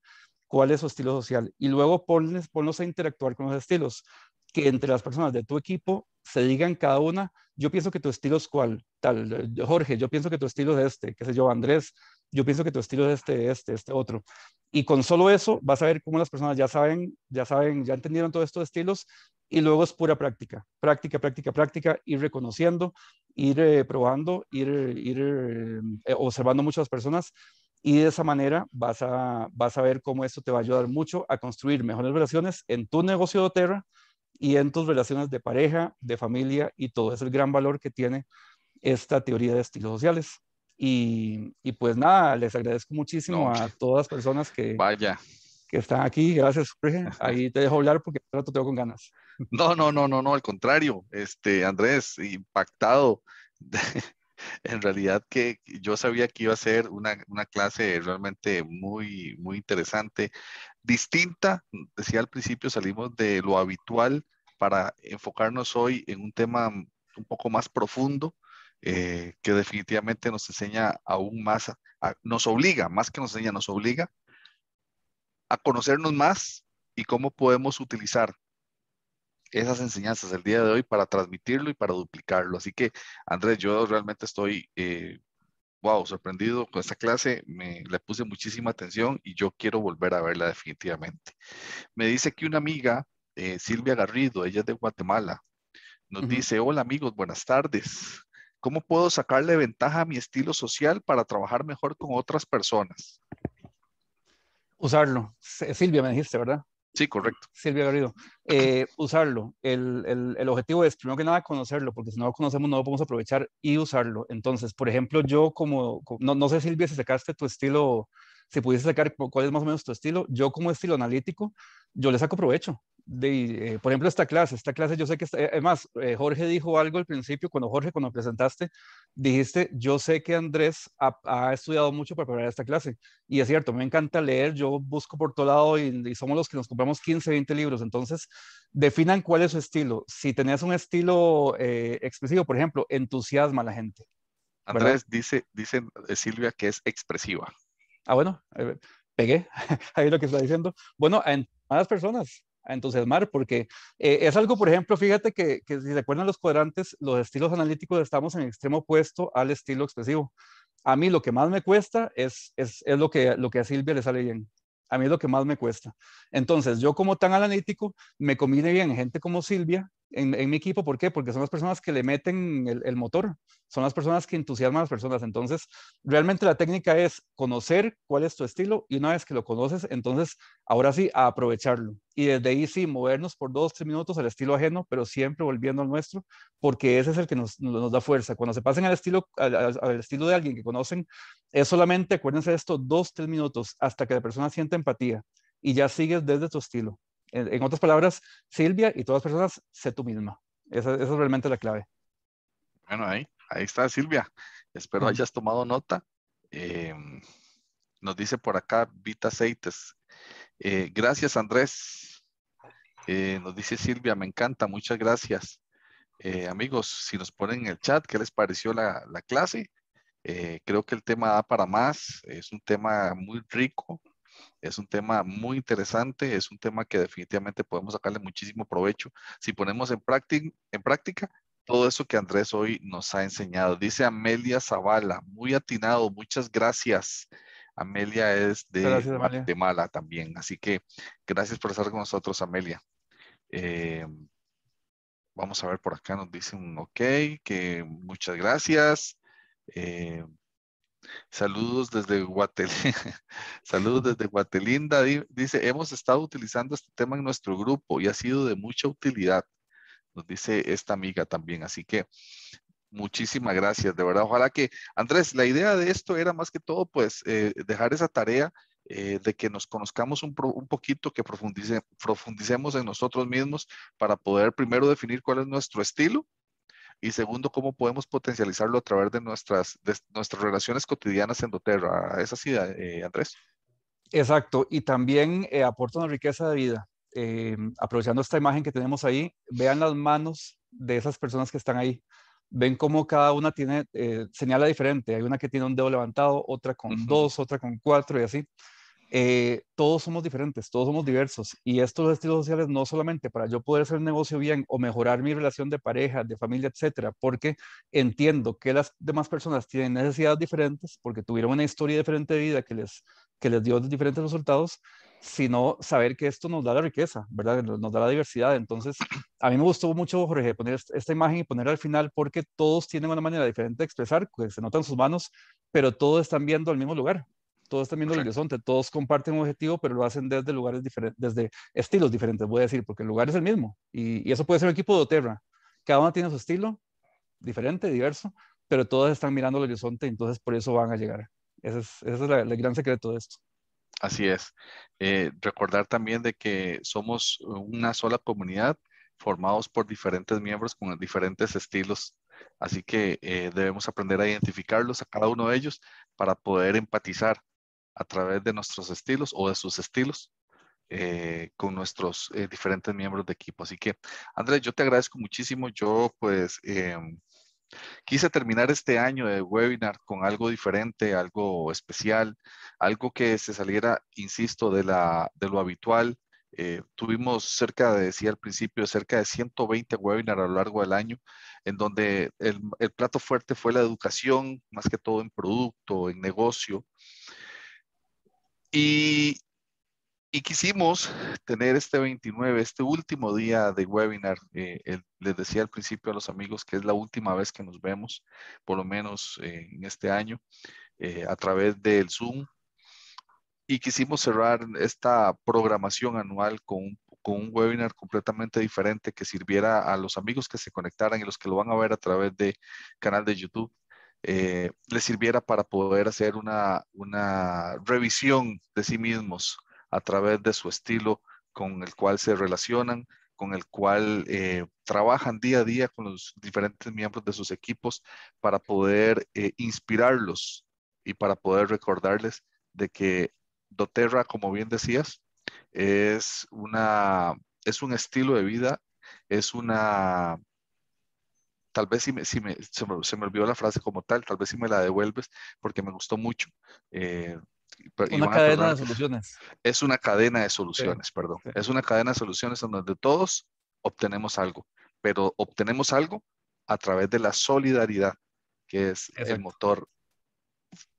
cuál es su estilo social. Y luego ponlos a interactuar con los estilos, que entre las personas de tu equipo se digan cada una, yo pienso que tu estilo es cuál, tal, eh, Jorge, yo pienso que tu estilo es este, que sé yo, Andrés, yo pienso que tu estilo es este, este, este otro. Y con solo eso vas a ver cómo las personas ya saben, ya saben, ya entendieron todos estos estilos y luego es pura práctica, práctica, práctica, práctica, ir reconociendo, ir eh, probando, ir, ir eh, observando muchas personas y de esa manera vas a, vas a ver cómo esto te va a ayudar mucho a construir mejores relaciones en tu negocio de Terra y en tus relaciones de pareja, de familia y todo. Es el gran valor que tiene esta teoría de estilos sociales. Y, y pues nada, les agradezco muchísimo a todas las personas que, vaya. que están aquí. Gracias, Jorge. Ahí te dejo hablar porque rato tengo con ganas. No, no, no, no, no, al contrario, este, Andrés, impactado. en realidad que yo sabía que iba a ser una, clase realmente muy, muy interesante, distinta. Decía al principio, salimos de lo habitual para enfocarnos hoy en un tema un poco más profundo, eh, que definitivamente nos enseña aún más, nos obliga, más que nos enseña, nos obliga a conocernos más y cómo podemos utilizar esas enseñanzas el día de hoy para transmitirlo y para duplicarlo. Así que, Andrés, yo realmente estoy, wow, eh, sorprendido con esta clase, me, le puse muchísima atención y yo quiero volver a verla definitivamente. Me dice que una amiga, eh, Silvia Garrido, ella es de Guatemala, nos dice, hola amigos, buenas tardes. ¿Cómo puedo sacarle ventaja a mi estilo social para trabajar mejor con otras personas? Usarlo. Silvia, me dijiste, ¿verdad? Sí, correcto. Silvia Garrido. Eh, usarlo. El, objetivo es, primero que nada, conocerlo, porque si no lo conocemos no lo podemos aprovechar y usarlo. Entonces, por ejemplo, yo como, no, no, sé, Silvia, si sacaste tu estilo si pudiese sacar cuál es más o menos tu estilo, yo como estilo analítico, yo le saco provecho. De, eh, por ejemplo, esta clase, esta clase yo sé que, además, eh, eh, Jorge dijo algo al principio, cuando Jorge, cuando presentaste, dijiste, yo sé que Andrés ha, estudiado mucho para preparar esta clase. Y es cierto, me encanta leer, yo busco por todo lado y, somos los que nos compramos 15, 20 libros. Entonces, definan cuál es su estilo. Si tenías un estilo expresivo, por ejemplo, entusiasma a la gente. Andrés dice, dice Silvia que es expresiva ah, bueno, eh, pegué, ahí lo que está diciendo, bueno, a, las personas, a entusiasmar, porque eh, es algo, por ejemplo, fíjate que, que si recuerdan los cuadrantes, los estilos analíticos estamos en el extremo opuesto al estilo expresivo. A mí lo que más me cuesta es, es, es lo, que, lo que a Silvia le sale bien. A mí es lo que más me cuesta. Entonces, yo como tan analítico, me combine bien gente como Silvia, en, mi equipo, ¿por qué? Porque son las personas que le meten el, motor, son las personas que entusiasman a las personas. Entonces, realmente la técnica es conocer cuál es tu estilo y una vez que lo conoces, entonces, ahora sí, a aprovecharlo. Y desde ahí sí, movernos por dos, tres minutos al estilo ajeno, pero siempre volviendo al nuestro, porque ese es el que nos, da fuerza. Cuando se pasen al estilo, al, al estilo de alguien que conocen, es solamente, acuérdense de esto, dos, tres minutos hasta que la persona sienta empatía y ya sigues desde tu estilo. En, otras palabras, Silvia y todas las personas, sé tú misma. Esa, es realmente la clave. Bueno, ahí, ahí está Silvia. Espero hayas tomado nota. Eh, nos dice por acá Vita Aceites. Eh, gracias, Andrés. Eh, nos dice Silvia, me encanta, muchas gracias. amigos, si nos ponen en el chat qué les pareció la, la clase, creo que el tema da para más, es un tema muy rico, es un tema muy interesante, es un tema que definitivamente podemos sacarle muchísimo provecho si ponemos en práctica, todo eso que Andrés hoy nos ha enseñado. Dice Amelia Zavala, muy atinado, muchas gracias. Amelia es de Guatemala también, así que gracias por estar con nosotros, Amelia. Eh, vamos a ver por acá, nos dicen, ok, que muchas gracias. Eh, Saludos desde Guatelinda. Saludos desde Guatelinda. Dice, hemos estado utilizando este tema en nuestro grupo y ha sido de mucha utilidad. Nos dice esta amiga también. Así que muchísimas gracias. De verdad, ojalá que, Andrés, la idea de esto era más que todo, pues, eh, dejar esa tarea eh, de que nos conozcamos un, poquito, que profundicemos en nosotros mismos para poder primero definir cuál es nuestro estilo y segundo, cómo podemos potencializarlo a través de nuestras, nuestras relaciones cotidianas en doTERRA. Es así, eh, Andrés. Exacto, y también eh, aporta una riqueza de vida. Eh, aprovechando esta imagen que tenemos ahí, vean las manos de esas personas que están ahí. Ven cómo cada una tiene, señala diferente. Hay una que tiene un dedo levantado, otra con dos, otra con cuatro y así. Eh, todos somos diferentes, todos somos diversos y estos estilos sociales no solamente para yo poder hacer el negocio bien o mejorar mi relación de pareja, de familia, etcétera, porque entiendo que las demás personas tienen necesidades diferentes, porque tuvieron una historia diferente de vida que les, que les dio diferentes resultados, sino saber que esto nos da la riqueza, ¿verdad? Nos da la diversidad. Entonces, a mí me gustó mucho, Jorge, poner esta imagen y poner al final porque todos tienen una manera diferente de expresar, que se notan sus manos, pero todos están viendo al mismo lugar, todos están viendo el horizonte, todos comparten un objetivo, pero lo hacen desde lugares diferentes, desde estilos diferentes, voy a decir, porque el lugar es el mismo. Y, eso puede ser un equipo de Oterra. Cada uno tiene su estilo, diferente, diverso, pero todos están mirando el horizonte, entonces por eso van a llegar. Ese es, el gran secreto de esto. Así es. Eh, recordar también de que somos una sola comunidad formados por diferentes miembros con diferentes estilos. Así que eh, debemos aprender a identificarlos a cada uno de ellos para poder empatizar a través de nuestros estilos o de sus estilos eh, con nuestros eh, diferentes miembros de equipo. Así que, Andrés, yo te agradezco muchísimo. Yo, pues, em, quise terminar este año de webinar con algo diferente, algo especial, algo que se saliera, insisto, de, lo habitual. Eh, tuvimos cerca de, decía al principio, cerca de 120 webinars a lo largo del año, en donde el, el plato fuerte fue la educación, más que todo en producto, en negocio, y, quisimos tener este 29, este último día de webinar. Eh, les decía al principio a los amigos que es la última vez que nos vemos, por lo menos eh, en este año, eh, a través del Zoom. Y quisimos cerrar esta programación anual con un, webinar completamente diferente que sirviera a los amigos que se conectaran y los que lo van a ver a través de canal de YouTube eh, les sirviera para poder hacer una, revisión de sí mismos a través de su estilo con el cual se relacionan, con el cual eh, trabajan día a día con los diferentes miembros de sus equipos para poder eh, inspirarlos y para poder recordarles de que doTERRA, como bien decías, es, una, es un estilo de vida, es una tal vez si, me, si se, me, olvidó la frase como tal, tal vez si me la devuelves, porque me gustó mucho. Eh, una cadena de soluciones. Es una cadena de soluciones, perdón. Es una cadena de soluciones en donde todos obtenemos algo, pero obtenemos algo a través de la solidaridad, que es el motor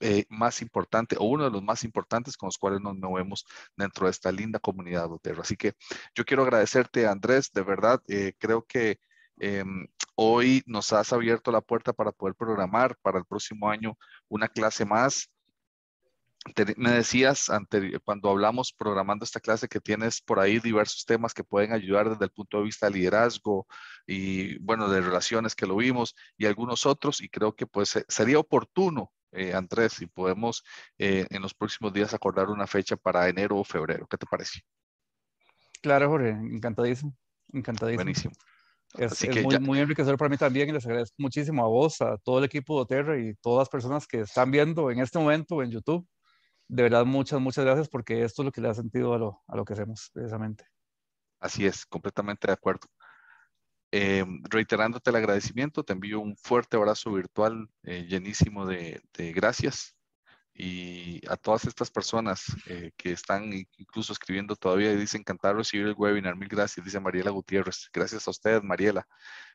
eh, más importante o uno de los más importantes con los cuales nos movemos dentro de esta linda comunidad de Así que yo quiero agradecerte, Andrés, de verdad, eh, creo que Em, hoy nos has abierto la puerta para poder programar para el próximo año una clase más. me decías ante, cuando hablamos programando esta clase que tienes por ahí diversos temas que pueden ayudar desde el punto de vista de liderazgo y bueno, de relaciones que lo vimos y algunos otros y creo que pues sería oportuno, eh, Andrés, si podemos eh, en los próximos días acordar una fecha para enero o febrero. ¿Qué te parece? Claro, Jorge, encantadísimo. Encantadísimo. Buenísimo. Es, muy, muy, enriquecedor para mí también y les agradezco muchísimo a vos, a todo el equipo de Oterra y todas las personas que están viendo en este momento en YouTube. De verdad, muchas, muchas gracias porque esto es lo que le da sentido a lo, a lo que hacemos precisamente. Así es, completamente de acuerdo. Em, reiterándote el agradecimiento, te envío un fuerte abrazo virtual eh, llenísimo de, de gracias y a todas estas personas eh, que están incluso escribiendo todavía y dicen de recibir el webinar. Mil gracias, dice Mariela Gutiérrez. Gracias a usted, Mariela,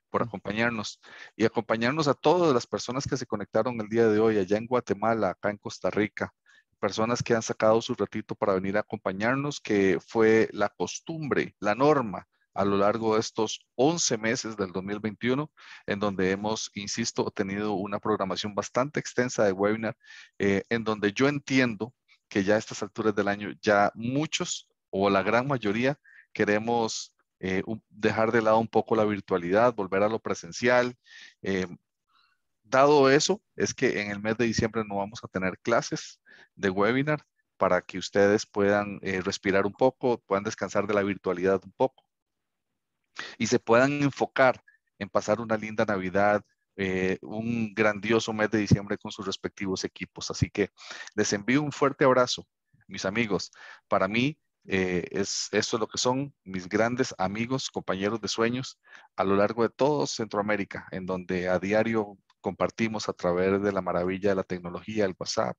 por acompañarnos y acompañarnos a todas las personas que se conectaron el día de hoy allá en Guatemala, acá en Costa Rica, personas que han sacado su ratito para venir a acompañarnos, que fue la costumbre, la norma a lo largo de estos 11 meses del 2021, en donde hemos, insisto, tenido una programación bastante extensa de webinar, eh, en donde yo entiendo que ya a estas alturas del año, ya muchos o la gran mayoría queremos eh, dejar de lado un poco la virtualidad, volver a lo presencial. Eh, dado eso, es que en el mes de diciembre no vamos a tener clases de webinar para que ustedes puedan respirar un poco, puedan descansar de la virtualidad un poco y se puedan enfocar en pasar una linda Navidad, eh, un grandioso mes de diciembre con sus respectivos equipos. Así que les envío un fuerte abrazo, mis amigos. Para mí, eh, es, esto es lo que son mis grandes amigos, compañeros de sueños a lo largo de todo Centroamérica, en donde a diario compartimos a través de la maravilla de la tecnología, el WhatsApp,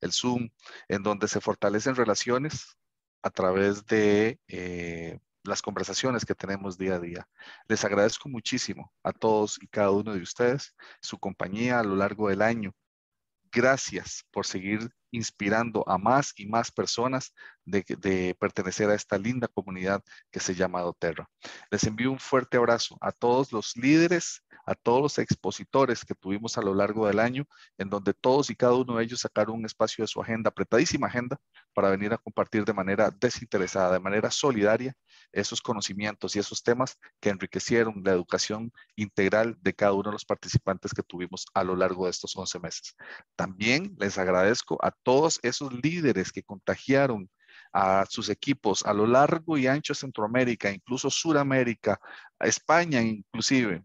el Zoom, en donde se fortalecen relaciones a través de eh, las conversaciones que tenemos día a día. Les agradezco muchísimo a todos y cada uno de ustedes su compañía a lo largo del año. Gracias por seguir inspirando a más y más personas de, pertenecer a esta linda comunidad que se llama Doterra. Les envío un fuerte abrazo a todos los líderes a todos los expositores que tuvimos a lo largo del año, en donde todos y cada uno de ellos sacaron un espacio de su agenda, apretadísima agenda, para venir a compartir de manera desinteresada, de manera solidaria, esos conocimientos y esos temas que enriquecieron la educación integral de cada uno de los participantes que tuvimos a lo largo de estos 11 meses. También les agradezco a todos esos líderes que contagiaron a sus equipos a lo largo y ancho de Centroamérica, incluso Suramérica, a España inclusive,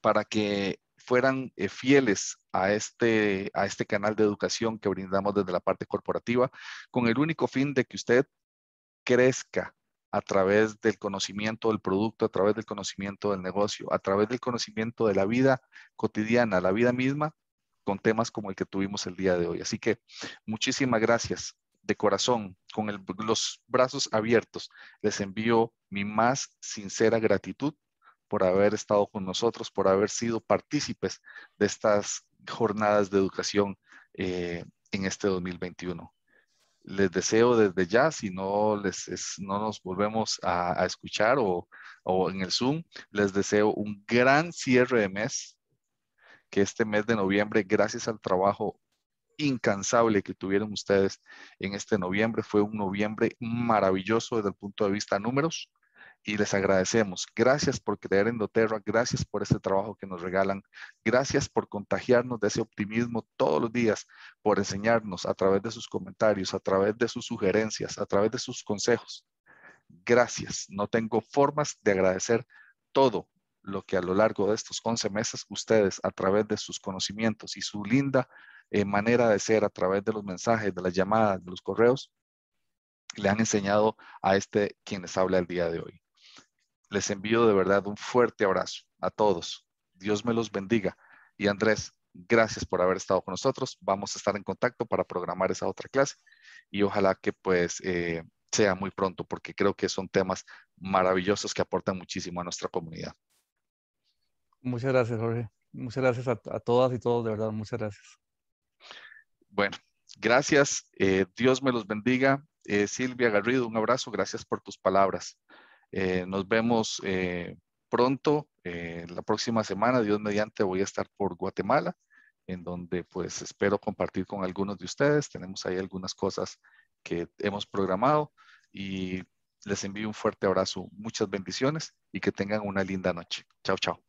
para que fueran eh, fieles a este, a este canal de educación que brindamos desde la parte corporativa, con el único fin de que usted crezca a través del conocimiento del producto, a través del conocimiento del negocio, a través del conocimiento de la vida cotidiana, la vida misma, con temas como el que tuvimos el día de hoy. Así que muchísimas gracias de corazón, con los brazos abiertos, les envío mi más sincera gratitud por haber estado con nosotros, por haber sido partícipes de estas jornadas de educación eh, en este 2021. Les deseo desde ya, si no, les, no nos volvemos a, a escuchar o, o en el Zoom, les deseo un gran cierre de mes, que este mes de noviembre, gracias al trabajo incansable que tuvieron ustedes en este noviembre, fue un noviembre maravilloso desde el punto de vista números, y les agradecemos. Gracias por creer en doTERRA, gracias por este trabajo que nos regalan, gracias por contagiarnos de ese optimismo todos los días, por enseñarnos a través de sus comentarios, a través de sus sugerencias, a través de sus consejos. Gracias. No tengo formas de agradecer todo lo que a lo largo de estos 11 meses ustedes a través de sus conocimientos y su linda eh, manera de ser a través de los mensajes, de las llamadas, de los correos, le han enseñado a este quien les habla el día de hoy. Les envío de verdad un fuerte abrazo a todos. Dios me los bendiga. Y Andrés, gracias por haber estado con nosotros. Vamos a estar en contacto para programar esa otra clase y ojalá que pues eh, sea muy pronto porque creo que son temas maravillosos que aportan muchísimo a nuestra comunidad. Muchas gracias, Jorge. Muchas gracias a, todas y todos, de verdad, muchas gracias. Bueno, gracias. Eh, Dios me los bendiga. Eh, Silvia Garrido, un abrazo. Gracias por tus palabras. Eh, nos vemos eh, pronto, eh, la próxima semana, Dios mediante, voy a estar por Guatemala, en donde pues espero compartir con algunos de ustedes. Tenemos ahí algunas cosas que hemos programado y les envío un fuerte abrazo, muchas bendiciones y que tengan una linda noche. Chao, chao.